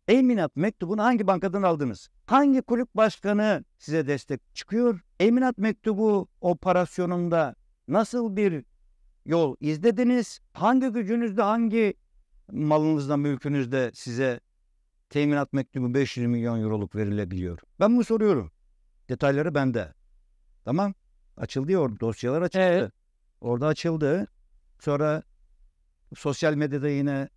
Eminat mektubunu hangi bankadan aldınız? Hangi kulüp başkanı size destek çıkıyor? Eminat mektubu operasyonunda nasıl bir yol izlediniz? Hangi gücünüzde, hangi malınızda, mülkünüzde size teminat mektubu 500 milyon euroluk verilebiliyor? Ben bunu soruyorum. Detayları bende. Tamam. Açıldı ya Dosyalar açıldı. Evet. Orada açıldı. Sonra sosyal medyada yine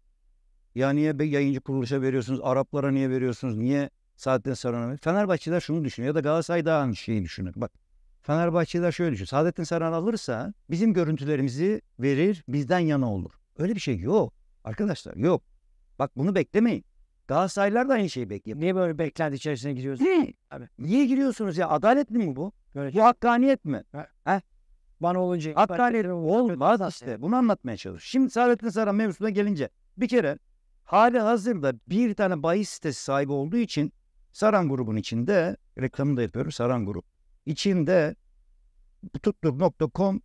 ya niye be yayıncı kuruluşa veriyorsunuz? Araplara niye veriyorsunuz? Niye Saadettin Saran'a Fenerbahçeler şunu düşünüyor ya da Galatasaray daha aynı şeyi düşünür. Bak Fenerbahçeler şöyle düşünüyor. Saadettin Saran alırsa bizim görüntülerimizi verir bizden yana olur. Öyle bir şey yok. Arkadaşlar yok. Bak bunu beklemeyin. Galatasaraylılar da aynı şeyi bekliyor. Niye böyle beklenti içerisine giriyorsunuz? Niye? Abi. Niye giriyorsunuz ya? Adalet mi bu? Böyle bu hakkaniyet mi? Ha? Bana olunca... Hakkaniyet Olmaz işte. Bunu anlatmaya çalışıyorum. Şimdi Saadettin Saran mevzusuna gelince bir kere hali hazırda bir tane bahis sitesi sahibi olduğu için Saran grubun içinde reklamını da yapıyorum Saran grup. içinde tuttuk.com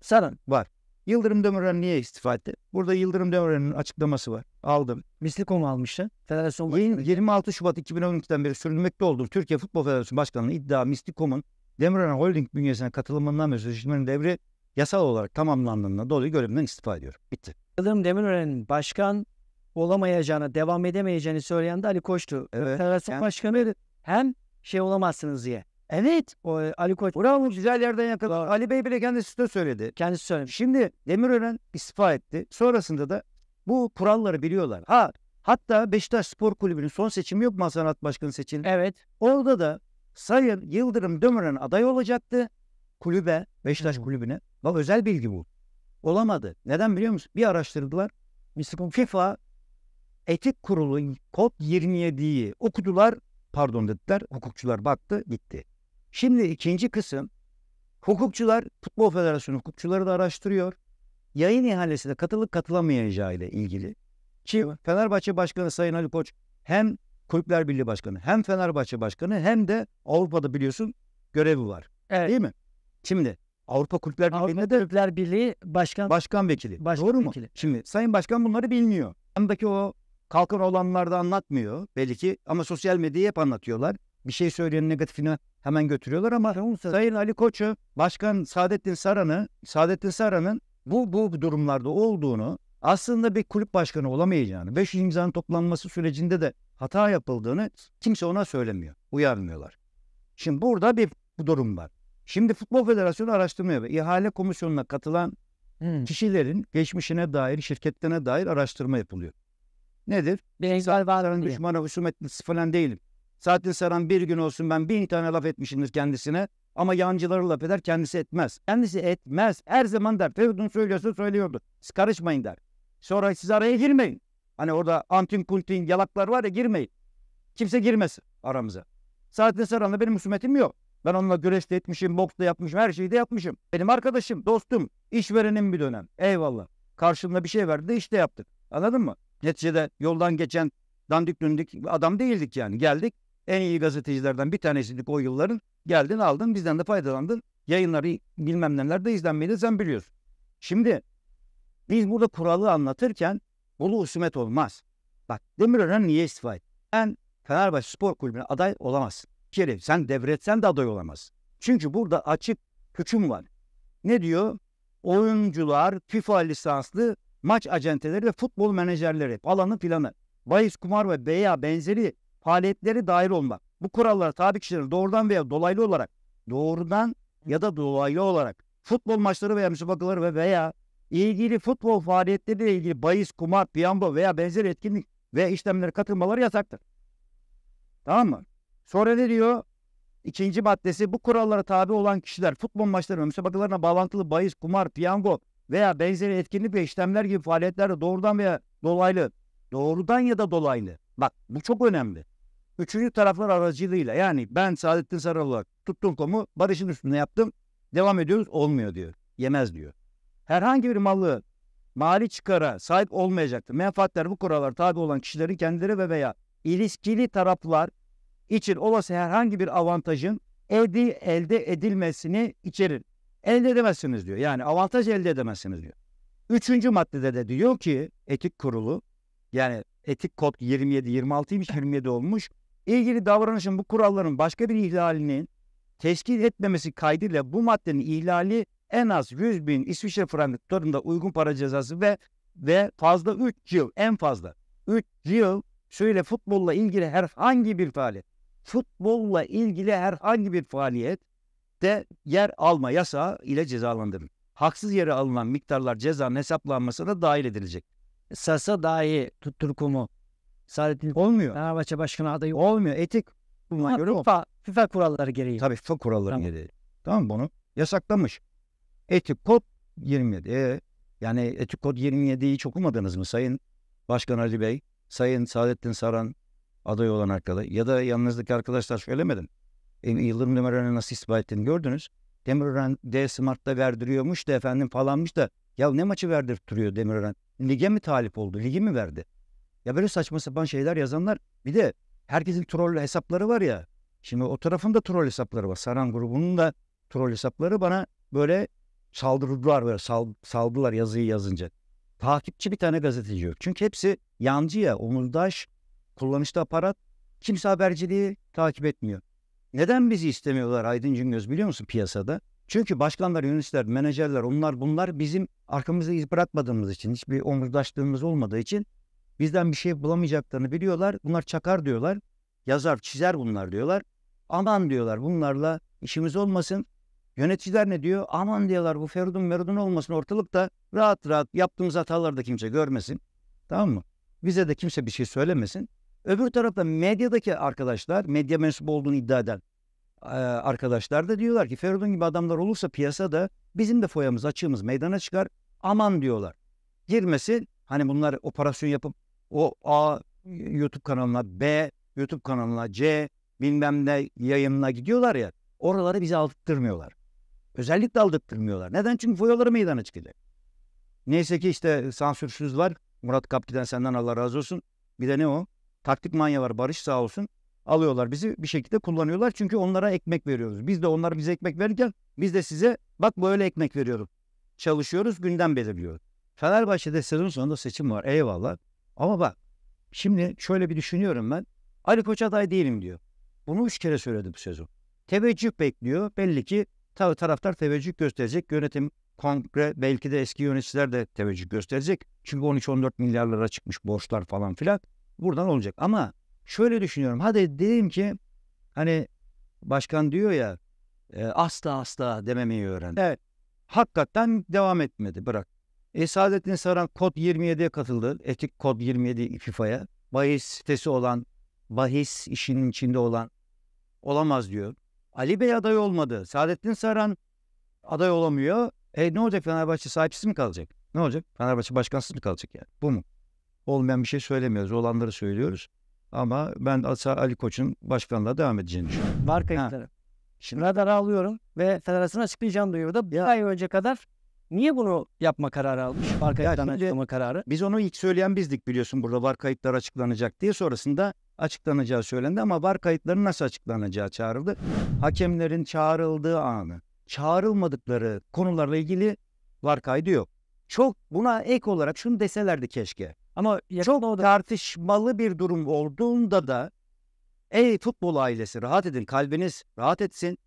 Saran var. Yıldırım Demirören niye istifa etti? Burada Yıldırım Demirören'in açıklaması var. Aldım. Misli konu almıştı. Federasyon Yeni, 26 Şubat 2012'den beri sürülmekte olduğu Türkiye Futbol Federasyonu Başkanı'nın iddia Mistikom'un Demirören Holding bünyesine katılımından ve sözleşmenin devri yasal olarak tamamlandığına dolayı görevimden istifa ediyorum. Bitti. Yıldırım Demirören başkan olamayacağına, devam edemeyeceğini söyleyen de Ali Koç'tu. Evet. Federasyon yani. başkanı hem şey olamazsınız diye. Evet. O, e, Ali Koç. Bravo güzel yerden yakaladı. Bravo. Ali Bey bile kendisi de söyledi. Kendisi söyledi. Şimdi Demirören istifa etti. Sonrasında da bu kuralları biliyorlar. Ha hatta Beşiktaş Spor Kulübü'nün son seçimi yok mu Hasan At Başkanı seçildi? Evet. Orada da Sayın Yıldırım Demirören aday olacaktı. Kulübe, Beşiktaş Hı. kulübüne. Bak özel bilgi bu. Olamadı. Neden biliyor musun? Bir araştırdılar. FIFA Etik kurulu kod 27'yi okudular. Pardon dediler. Hukukçular baktı gitti. Şimdi ikinci kısım hukukçular Futbol Federasyonu hukukçuları da araştırıyor. Yayın ihalesine katılıp katılamayacağı ile ilgili. Ki Fenerbahçe Başkanı Sayın Ali Koç hem Kulüpler Birliği Başkanı hem Fenerbahçe Başkanı hem de Avrupa'da biliyorsun görevi var. Evet. Değil mi? Şimdi Avrupa Kulüpler Birliği'ne de Kulüpler Birliği Başkan Başkan Vekili. Başkan Doğru mu? Vekili. Şimdi Sayın Başkan bunları bilmiyor. Yanındaki o kalkan olanlarda anlatmıyor belki ama sosyal medyayı hep anlatıyorlar. Bir şey söyleyenin negatifini hemen götürüyorlar ama Sayın Ali Koç'u Başkan Saadettin Saran'ı Saadettin Saran'ın bu bu durumlarda olduğunu aslında bir kulüp başkanı olamayacağını, 500 imzanın toplanması sürecinde de hata yapıldığını kimse ona söylemiyor, uyarmıyorlar. Şimdi burada bir durum var. Şimdi Futbol Federasyonu araştırmaya ve ihale komisyonuna katılan hmm. kişilerin geçmişine dair, şirketlerine dair araştırma yapılıyor. Nedir? Bireysel varlığın düşmana husumetlisi falan değilim. Saatin Saran bir gün olsun ben bin tane laf etmişimdir kendisine. Ama yancıları laf eder kendisi etmez. Kendisi etmez. Her zaman der. Feridun söylüyorsa söylüyordu. Siz karışmayın der. Sonra siz araya girmeyin. Hani orada antin kuntin yalaklar var ya girmeyin. Kimse girmesin aramıza. Saatin Saran'la benim husumetim yok. Ben onunla güreş de etmişim, boks da yapmışım, her şeyi de yapmışım. Benim arkadaşım, dostum, işverenim bir dönem. Eyvallah. Karşılığında bir şey verdi de işte yaptık. Anladın mı? Neticede yoldan geçen dandik dündik adam değildik yani. Geldik en iyi gazetecilerden bir tanesiydik o yılların. Geldin aldın bizden de faydalandın. Yayınları bilmem nelerde izlenmeyi de sen biliyorsun. Şimdi biz burada kuralı anlatırken bolu husumet olmaz. Bak Demirören niye istifa etti? En Fenerbahçe Spor Kulübü'ne aday olamaz. Kere sen devretsen de aday olamaz. Çünkü burada açık hüküm var. Ne diyor? Oyuncular FIFA lisanslı maç acenteleri ve futbol menajerleri, alanı planı, bahis, kumar ve veya benzeri faaliyetleri dair olmak. Bu kurallara tabi kişilerin doğrudan veya dolaylı olarak, doğrudan ya da dolaylı olarak futbol maçları veya müsabakaları ve veya ilgili futbol faaliyetleriyle ilgili bahis, kumar, piyango veya benzeri etkinlik ve işlemlere katılmaları yasaktır. Tamam mı? Sonra ne diyor? İkinci maddesi bu kurallara tabi olan kişiler futbol maçları ve müsabakalarına bağlantılı bahis, kumar, piyango veya benzeri etkinlik ve işlemler gibi faaliyetlerle doğrudan veya dolaylı, doğrudan ya da dolaylı. Bak bu çok önemli. Üçüncü taraflar aracılığıyla yani ben Saadettin Saral olarak tuttum komu Barış'ın üstünde yaptım. Devam ediyoruz olmuyor diyor. Yemez diyor. Herhangi bir malı mali çıkara sahip olmayacaktır. Menfaatler bu kurallar tabi olan kişilerin kendileri ve veya ilişkili taraflar için olası herhangi bir avantajın elde, elde edilmesini içerir elde edemezsiniz diyor. Yani avantaj elde edemezsiniz diyor. Üçüncü maddede de diyor ki etik kurulu yani etik kod 27 26'ymış 27 olmuş. İlgili davranışın bu kuralların başka bir ihlalinin teşkil etmemesi kaydıyla bu maddenin ihlali en az 100 bin İsviçre franklarında uygun para cezası ve ve fazla 3 yıl en fazla 3 yıl şöyle futbolla ilgili herhangi bir faaliyet futbolla ilgili herhangi bir faaliyet de yer alma yasağı ile cezalandırılır. Haksız yere alınan miktarlar cezanın hesaplanmasına dahil edilecek. Sasa dahi tutturkumu Saadettin olmuyor. Fenerbahçe başkanı adayı olmuyor. Etik buna göre FIFA, FIFA kuralları gereği. Tabii FIFA kuralları tamam. gereği. Tamam bunu yasaklamış. Etik kod 27. E, ee, yani etik kod 27'yi çok okumadınız mı Sayın Başkan Ali Bey? Sayın Saadettin Saran aday olan arkadaş ya da yanınızdaki arkadaşlar söylemedin? Yıldırım Demirören'e nasıl ispat ettiğini gördünüz. Demirören D Smart'ta verdiriyormuş da efendim falanmış da ya ne maçı verdirtiyor Demirören? Lige mi talip oldu? Ligi mi verdi? Ya böyle saçma sapan şeyler yazanlar bir de herkesin troll hesapları var ya. Şimdi o tarafın da troll hesapları var. Saran grubunun da troll hesapları bana böyle saldırdılar böyle sal, saldılar yazıyı yazınca. Takipçi bir tane gazeteci yok. Çünkü hepsi yancı ya, omurdaş, kullanışlı aparat. Kimse haberciliği takip etmiyor. Neden bizi istemiyorlar Aydın Cingöz biliyor musun piyasada? Çünkü başkanlar, yöneticiler, menajerler onlar bunlar bizim arkamızda iz bırakmadığımız için, hiçbir omuzlaştığımız olmadığı için bizden bir şey bulamayacaklarını biliyorlar. Bunlar çakar diyorlar, yazar, çizer bunlar diyorlar. Aman diyorlar bunlarla işimiz olmasın. Yöneticiler ne diyor? Aman diyorlar bu Ferudun Merudun olmasın ortalıkta rahat rahat yaptığımız hataları da kimse görmesin. Tamam mı? Bize de kimse bir şey söylemesin. Öbür tarafta medyadaki arkadaşlar, medya mensubu olduğunu iddia eden e, arkadaşlar da diyorlar ki Feridun gibi adamlar olursa piyasada bizim de foyamız, açığımız meydana çıkar. Aman diyorlar. Girmesin. hani bunlar operasyon yapıp o A YouTube kanalına, B YouTube kanalına, C bilmem ne yayınına gidiyorlar ya. Oraları bizi aldırtmıyorlar. Özellikle aldırtmıyorlar. Neden? Çünkü foyaları meydana çıkıyor. Neyse ki işte sansürsüz var. Murat Kapti'den senden Allah razı olsun. Bir de ne o? Taktik manya var, Barış sağ olsun alıyorlar bizi bir şekilde kullanıyorlar. Çünkü onlara ekmek veriyoruz. Biz de onlara bize ekmek verirken biz de size bak böyle ekmek veriyorum. Çalışıyoruz gündem belirliyoruz. Fenerbahçe'de sezon sonunda seçim var eyvallah. Ama bak şimdi şöyle bir düşünüyorum ben. Ali Koç aday değilim diyor. Bunu üç kere söyledi bu sezon. Teveccüh bekliyor. Belli ki tabii taraftar teveccüh gösterecek. Yönetim kongre belki de eski yöneticiler de teveccüh gösterecek. Çünkü 13-14 milyarlara çıkmış borçlar falan filan buradan olacak. Ama şöyle düşünüyorum. Hadi dedim ki hani başkan diyor ya e, asla asla dememeyi öğren. Evet. Hakikaten devam etmedi bırak. E, Saadettin Saran kod 27'ye katıldı. Etik kod 27 FIFA'ya. Bahis sitesi olan, bahis işinin içinde olan olamaz diyor. Ali Bey aday olmadı. Saadettin Saran aday olamıyor. E ne olacak Fenerbahçe sahipsiz mi kalacak? Ne olacak? Fenerbahçe başkansız mı kalacak yani? Bu mu? olmayan bir şey söylemiyoruz. Olanları söylüyoruz. Ama ben Asa Ali Koç'un başkanlığa devam edeceğini düşünüyorum. Var kayıtları. Ha. Şimdi radara alıyorum ve federasyona açıklayacağını duyurdu. Bir ya. ay önce kadar niye bunu yapma kararı almış? Var kayıtlarını açıklama kararı. Biz onu ilk söyleyen bizdik biliyorsun burada var kayıtlar açıklanacak diye sonrasında açıklanacağı söylendi ama var kayıtların nasıl açıklanacağı çağrıldı. Hakemlerin çağrıldığı anı, çağrılmadıkları konularla ilgili var kaydı yok. Çok buna ek olarak şunu deselerdi keşke. Ama çok da... tartışmalı bir durum olduğunda da ey futbol ailesi rahat edin kalbiniz rahat etsin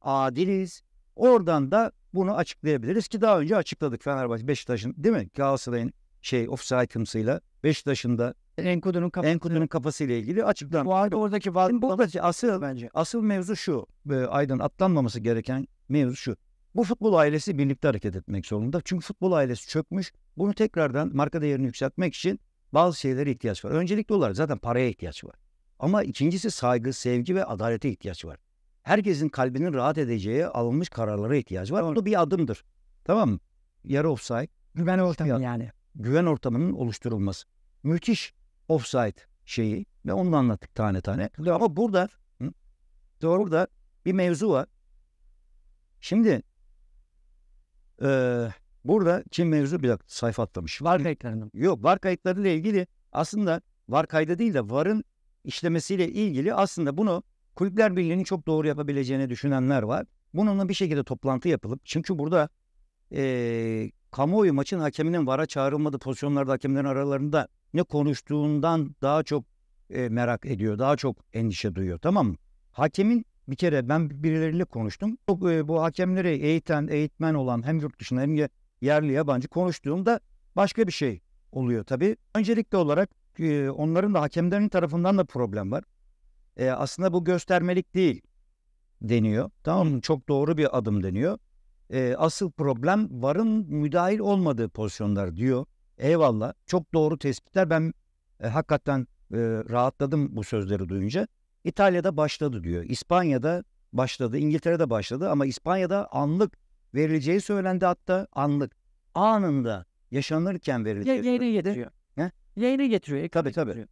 adiliz. Oradan da bunu açıklayabiliriz ki daha önce açıkladık Fenerbahçe Beşiktaş'ın değil mi Galatasaray'ın şey offside kımsıyla Beşiktaş'ın da Enkudu'nun kafası. Enkudu'nun kafasıyla ilgili açıklan. Bu arada oradaki var. Buradaki asıl bence. Asıl mevzu şu. E, Aydın atlanmaması gereken mevzu şu. Bu futbol ailesi birlikte hareket etmek zorunda. Çünkü futbol ailesi çökmüş. Bunu tekrardan marka değerini yükseltmek için bazı şeylere ihtiyaç var. Öncelikli olarak zaten paraya ihtiyaç var. Ama ikincisi saygı, sevgi ve adalete ihtiyaç var. Herkesin kalbinin rahat edeceği alınmış kararlara ihtiyaç var. Bu bir adımdır. Tamam mı? Yarı offside. Güven ortamı ya, yani. Güven ortamının oluşturulması. Müthiş offside şeyi ve onu anlattık tane tane. Ama burada doğru da bir mevzu var. Şimdi e, Burada Çin mevzu bir dakika sayfa atlamış. Var kayıtlarının. Yok var kayıtlarıyla ilgili aslında var kaydı değil de varın işlemesiyle ilgili aslında bunu Kulüpler Birliği'nin çok doğru yapabileceğini düşünenler var. Bununla bir şekilde toplantı yapılıp çünkü burada e, kamuoyu maçın hakeminin vara çağrılmadığı pozisyonlarda hakemlerin aralarında ne konuştuğundan daha çok e, merak ediyor. Daha çok endişe duyuyor tamam mı? Hakemin bir kere ben birileriyle konuştum. Çok, bu hakemleri eğiten, eğitmen olan hem yurt dışında hem de yerli yabancı konuştuğumda başka bir şey oluyor tabii. Öncelikli olarak e, onların da hakemlerin tarafından da problem var. E, aslında bu göstermelik değil deniyor. Tamam mı? Çok doğru bir adım deniyor. E, asıl problem varın müdahil olmadığı pozisyonlar diyor. Eyvallah. Çok doğru tespitler. Ben e, hakikaten e, rahatladım bu sözleri duyunca. İtalya'da başladı diyor. İspanya'da başladı. İngiltere'de başladı ama İspanya'da anlık verileceği söylendi hatta anlık. Anında yaşanırken verilecek. Ya, yayına getiriyor. Ne? Yayına getiriyor. Tabii tabii.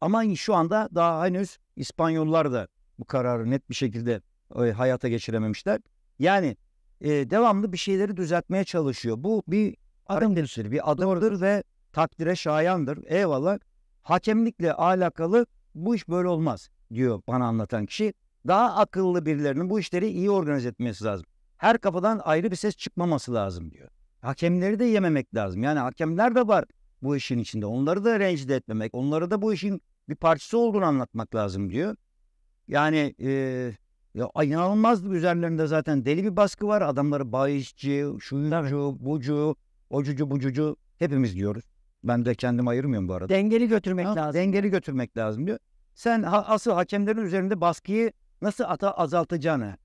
Ama şu anda daha henüz İspanyollar da bu kararı net bir şekilde e, hayata geçirememişler. Yani e, devamlı bir şeyleri düzeltmeye çalışıyor. Bu bir adım demiştir. Bir adımdır ve takdire şayandır. Eyvallah. Hakemlikle alakalı bu iş böyle olmaz diyor bana anlatan kişi. Daha akıllı birilerinin bu işleri iyi organize etmesi lazım her kafadan ayrı bir ses çıkmaması lazım diyor. Hakemleri de yememek lazım. Yani hakemler de var bu işin içinde. Onları da rencide etmemek, onları da bu işin bir parçası olduğunu anlatmak lazım diyor. Yani e, ya inanılmaz üzerlerinde zaten deli bir baskı var. Adamları bayişçi, şuyucu, bucu, ocucu, bucucu hepimiz diyoruz. Ben de kendim ayırmıyorum bu arada. Dengeli götürmek ha, lazım. Dengeli götürmek lazım diyor. Sen ha, asıl hakemlerin üzerinde baskıyı nasıl ata azaltacağını,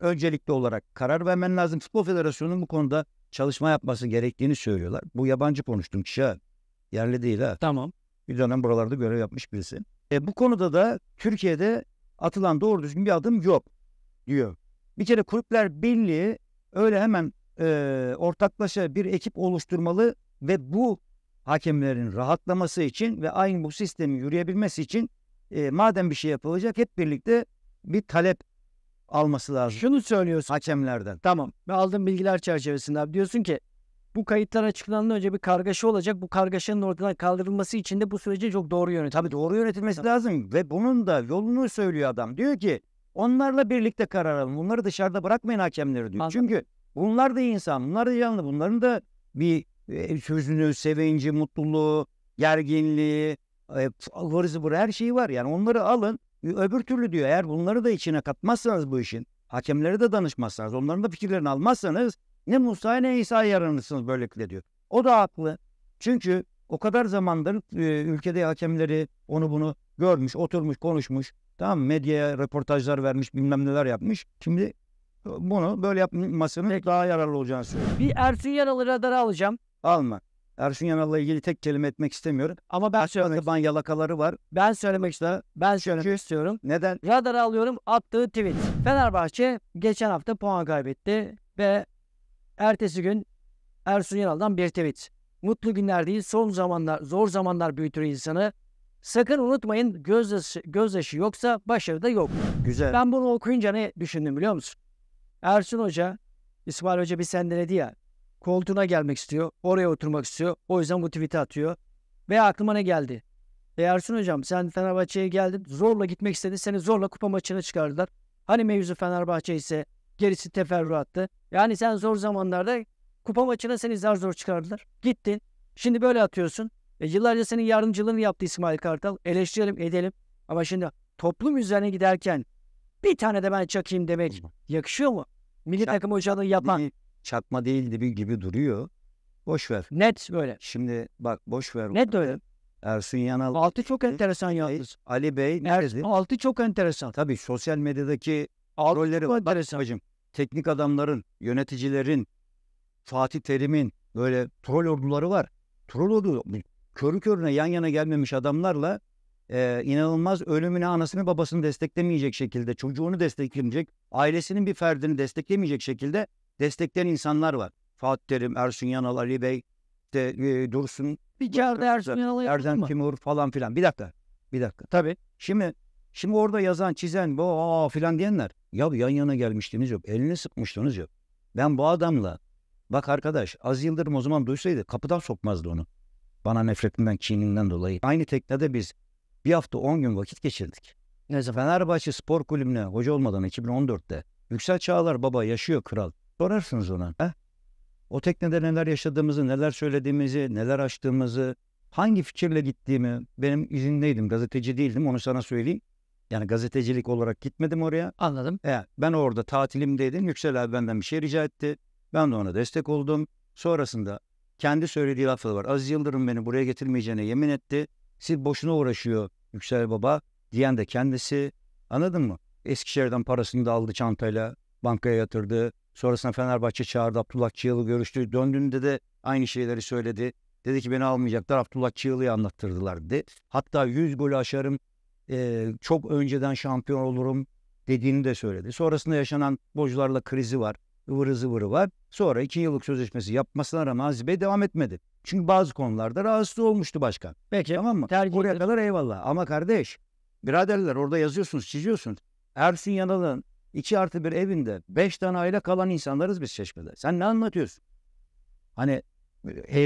öncelikli olarak karar vermen lazım. Futbol Federasyonu'nun bu konuda çalışma yapması gerektiğini söylüyorlar. Bu yabancı konuştum kişi Yerli değil ha. Tamam. Bir dönem buralarda görev yapmış birisi. E, bu konuda da Türkiye'de atılan doğru düzgün bir adım yok diyor. Bir kere kulüpler belli öyle hemen e, ortaklaşa bir ekip oluşturmalı ve bu hakemlerin rahatlaması için ve aynı bu sistemin yürüyebilmesi için e, madem bir şey yapılacak hep birlikte bir talep alması lazım. Şunu söylüyorsun hakemlerden. Tamam. Ve aldığın bilgiler çerçevesinde abi diyorsun ki bu kayıtlar açıklandan önce bir kargaşa olacak. Bu kargaşanın ortadan kaldırılması için de bu süreci çok doğru yönet. Tabii doğru yönetilmesi Tabii. lazım ve bunun da yolunu söylüyor adam. Diyor ki onlarla birlikte karar alın. Bunları dışarıda bırakmayın hakemleri diyor. Anladım. Çünkü bunlar da insan, bunlar da canlı. Bunların da bir e, sözünü, sevinci, mutluluğu, gerginliği, e, vırızı her şeyi var. Yani onları alın Öbür türlü diyor eğer bunları da içine katmazsanız bu işin, hakemlere de danışmazsanız, onların da fikirlerini almazsanız ne Musa ne İsa'ya yaranırsınız böylelikle diyor. O da haklı. Çünkü o kadar zamandır e, ülkede hakemleri onu bunu görmüş, oturmuş, konuşmuş. Tamam medyaya röportajlar vermiş, bilmem neler yapmış. Şimdi e, bunu böyle yapmasının Peki. daha yararlı olacağını söylüyor Bir Ersun Yanal'ı radara alacağım. Alma. Ersun Yanal'la ilgili tek kelime etmek istemiyorum. Ama ben söylemek ban yalakaları var. Ben söylemek istiyorum. Ben söylemek istiyorum. Neden? Radara alıyorum attığı tweet. Fenerbahçe geçen hafta puan kaybetti ve ertesi gün Ersun Yanal'dan bir tweet. Mutlu günler değil son zamanlar zor zamanlar büyütür insanı. Sakın unutmayın gözyaşı, gözyaşı yoksa başarı da yok. Güzel. Ben bunu okuyunca ne düşündüm biliyor musun? Ersun Hoca, İsmail Hoca bir sendeledi ya koltuğuna gelmek istiyor. Oraya oturmak istiyor. O yüzden bu tweet'i atıyor. Veya aklıma ne geldi? E Ersun hocam sen Fenerbahçe'ye geldin. Zorla gitmek istedin. Seni zorla kupa maçına çıkardılar. Hani mevzu Fenerbahçe ise gerisi teferruattı. Yani sen zor zamanlarda kupa maçına seni zar zor çıkardılar. Gittin. Şimdi böyle atıyorsun. E, yıllarca senin yardımcılığını yaptı İsmail Kartal. Eleştirelim edelim. Ama şimdi toplum üzerine giderken bir tane de ben çakayım demek yakışıyor mu? Milli takım hocalığı yapan çakma değildi bir gibi duruyor. Boş ver. Net böyle. Şimdi bak boş ver. Net böyle. Ersun Yanal. Altı çok enteresan şey, yalnız. Ali Bey ne dedi? Altı çok enteresan. Tabii sosyal medyadaki altı rolleri. Çok enteresan. Bak, bacım, teknik adamların, yöneticilerin, Fatih Terim'in böyle troll orduları var. Troll ordu körü körüne yan yana gelmemiş adamlarla e, inanılmaz ölümüne anasını babasını desteklemeyecek şekilde, çocuğunu desteklemeyecek, ailesinin bir ferdini desteklemeyecek şekilde destekleyen insanlar var. Fatih Terim, Ersun Yanal, Ali Bey, işte, e, Dursun. Bir kağıda Ersun Yanal'ı Erdem Timur falan filan. Bir dakika. Bir dakika. Tabii. Şimdi şimdi orada yazan, çizen, bu filan diyenler. Ya yan yana gelmiştiniz yok. Elini sıkmıştınız yok. Ben bu adamla bak arkadaş Az Yıldırım o zaman duysaydı kapıdan sokmazdı onu. Bana nefretinden, kininden dolayı. Aynı teknede biz bir hafta 10 gün vakit geçirdik. Ne zaman? Fenerbahçe Spor Kulübü'ne hoca olmadan 2014'te Yüksel Çağlar baba yaşıyor kral. Sorarsınız ona. Heh? O teknede neler yaşadığımızı, neler söylediğimizi, neler açtığımızı, hangi fikirle gittiğimi, benim izindeydim, gazeteci değildim onu sana söyleyeyim. Yani gazetecilik olarak gitmedim oraya. Anladım. E, ben orada tatilimdeydim. Yüksel abi benden bir şey rica etti. Ben de ona destek oldum. Sonrasında kendi söylediği lafı var. Aziz Yıldırım beni buraya getirmeyeceğine yemin etti. Siz boşuna uğraşıyor Yüksel Baba diyen de kendisi. Anladın mı? Eskişehir'den parasını da aldı çantayla. Bankaya yatırdı. Sonrasında Fenerbahçe çağırdı. Abdullah Çığıl'ı görüştü. Döndüğünde de aynı şeyleri söyledi. Dedi ki beni almayacaklar. Abdullah Çığıl'ı anlattırdılar dedi. Hatta 100 golü aşarım. E, çok önceden şampiyon olurum dediğini de söyledi. Sonrasında yaşanan bocularla krizi var. ıvırı zıvırı var. Sonra iki yıllık sözleşmesi yapmasına rağmen Aziz Bey devam etmedi. Çünkü bazı konularda rahatsız olmuştu başkan. Peki tamam mı? Tercih Oraya kadar eyvallah. Ama kardeş, biraderler orada yazıyorsunuz, çiziyorsunuz. Ersin Yanal'ın 2 artı bir evinde 5 tane aile kalan insanlarız biz Çeşme'de. Sen ne anlatıyorsun? Hani e, e,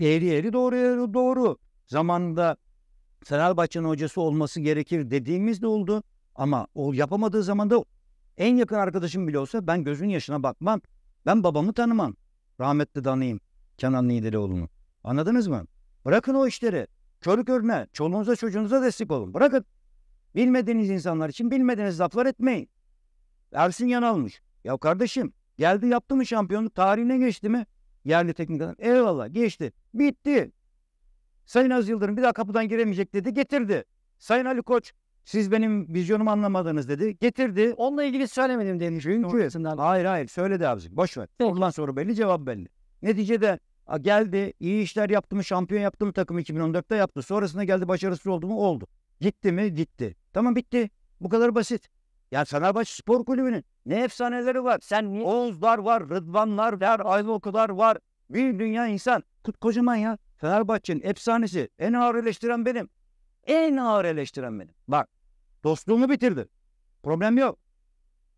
eğri eğri, doğru eğri doğru. Zamanında Fenerbahçe'nin hocası olması gerekir dediğimiz de oldu. Ama o yapamadığı zaman da en yakın arkadaşım bile olsa ben gözün yaşına bakmam. Ben babamı tanımam. Rahmetli danayım. Kenan Nidelioğlu'nu. Anladınız mı? Bırakın o işleri. Körü körüne, çoluğunuza çocuğunuza destek olun. Bırakın. Bilmediğiniz insanlar için bilmediğiniz laflar etmeyin. Ersin Yanalmış. Ya kardeşim geldi yaptı mı şampiyonluk tarihine geçti mi? Yerli teknik adam. Eyvallah geçti. Bitti. Sayın Az Yıldırım bir daha kapıdan giremeyecek dedi. Getirdi. Sayın Ali Koç siz benim vizyonumu anlamadınız dedi. Getirdi. Onunla ilgili söylemedim demiş. Çünkü hayır hayır söyledi abicim. Boş ver. Sorulan soru belli cevap belli. Neticede geldi iyi işler yaptı mı şampiyon yaptı mı takım 2014'te yaptı. Sonrasında geldi başarısız oldu mu oldu. Gitti mi gitti. Tamam bitti. Bu kadar basit. Ya Fenerbahçe Spor Kulübü'nün ne efsaneleri var. Sen niye? Oğuzlar var, Rıdvanlar var, Aylokular var. Bir dünya insan. Kut kocaman ya. Fenerbahçe'nin efsanesi. En ağır eleştiren benim. En ağır eleştiren benim. Bak dostluğunu bitirdi. Problem yok.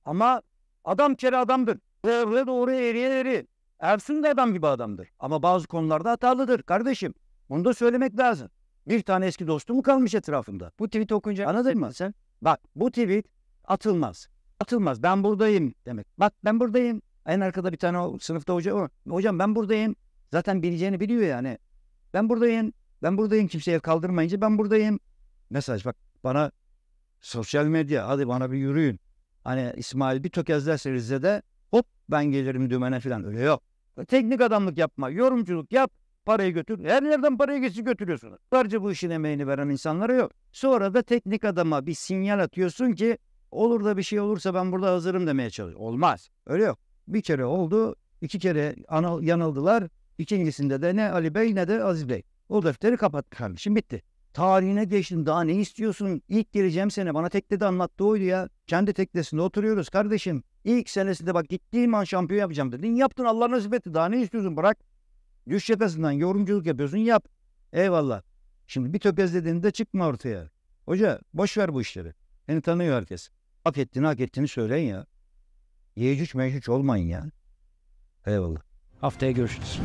Ama adam kere adamdır. Doğruya doğru eriye eri. Ersun da adam gibi adamdır. Ama bazı konularda hatalıdır kardeşim. Bunu da söylemek lazım. Bir tane eski dostu mu kalmış etrafında? Bu tweet okunca anladın mı sen? Bak bu tweet atılmaz. Atılmaz. Ben buradayım demek. Bak ben buradayım. En arkada bir tane o sınıfta hoca o. Hocam ben buradayım. Zaten bileceğini biliyor yani. Ben buradayım. Ben buradayım kimseye kaldırmayınca ben buradayım. Mesaj bak bana sosyal medya hadi bana bir yürüyün. Hani İsmail bir tökezlerse Rize'de hop ben gelirim dümene falan öyle yok. Teknik adamlık yapma, yorumculuk yap, parayı götür. Her yerden parayı geçti götürüyorsun. Sadece bu işin emeğini veren insanlara yok. Sonra da teknik adama bir sinyal atıyorsun ki Olur da bir şey olursa ben burada hazırım demeye çalışıyor. Olmaz. Öyle yok. Bir kere oldu, iki kere yanıldılar. İkincisinde de ne Ali Bey ne de Aziz Bey. O defteri kapat kardeşim bitti. Tarihine geçtim daha ne istiyorsun? İlk geleceğim sene bana teknede anlattı oydu ya. Kendi teknesinde oturuyoruz kardeşim. İlk senesinde bak gittiğim an şampiyon yapacağım dedin. Yaptın Allah nasip etti. Daha ne istiyorsun bırak. Düş yakasından yorumculuk yapıyorsun yap. Eyvallah. Şimdi bir tökezlediğinde dediğinde çıkma ortaya. Hoca boş ver bu işleri. Beni tanıyor herkes. Hak ettiğini hak ettiğini söyleyin ya. Yecüc mecüc olmayın ya. Eyvallah. Haftaya görüşürüz.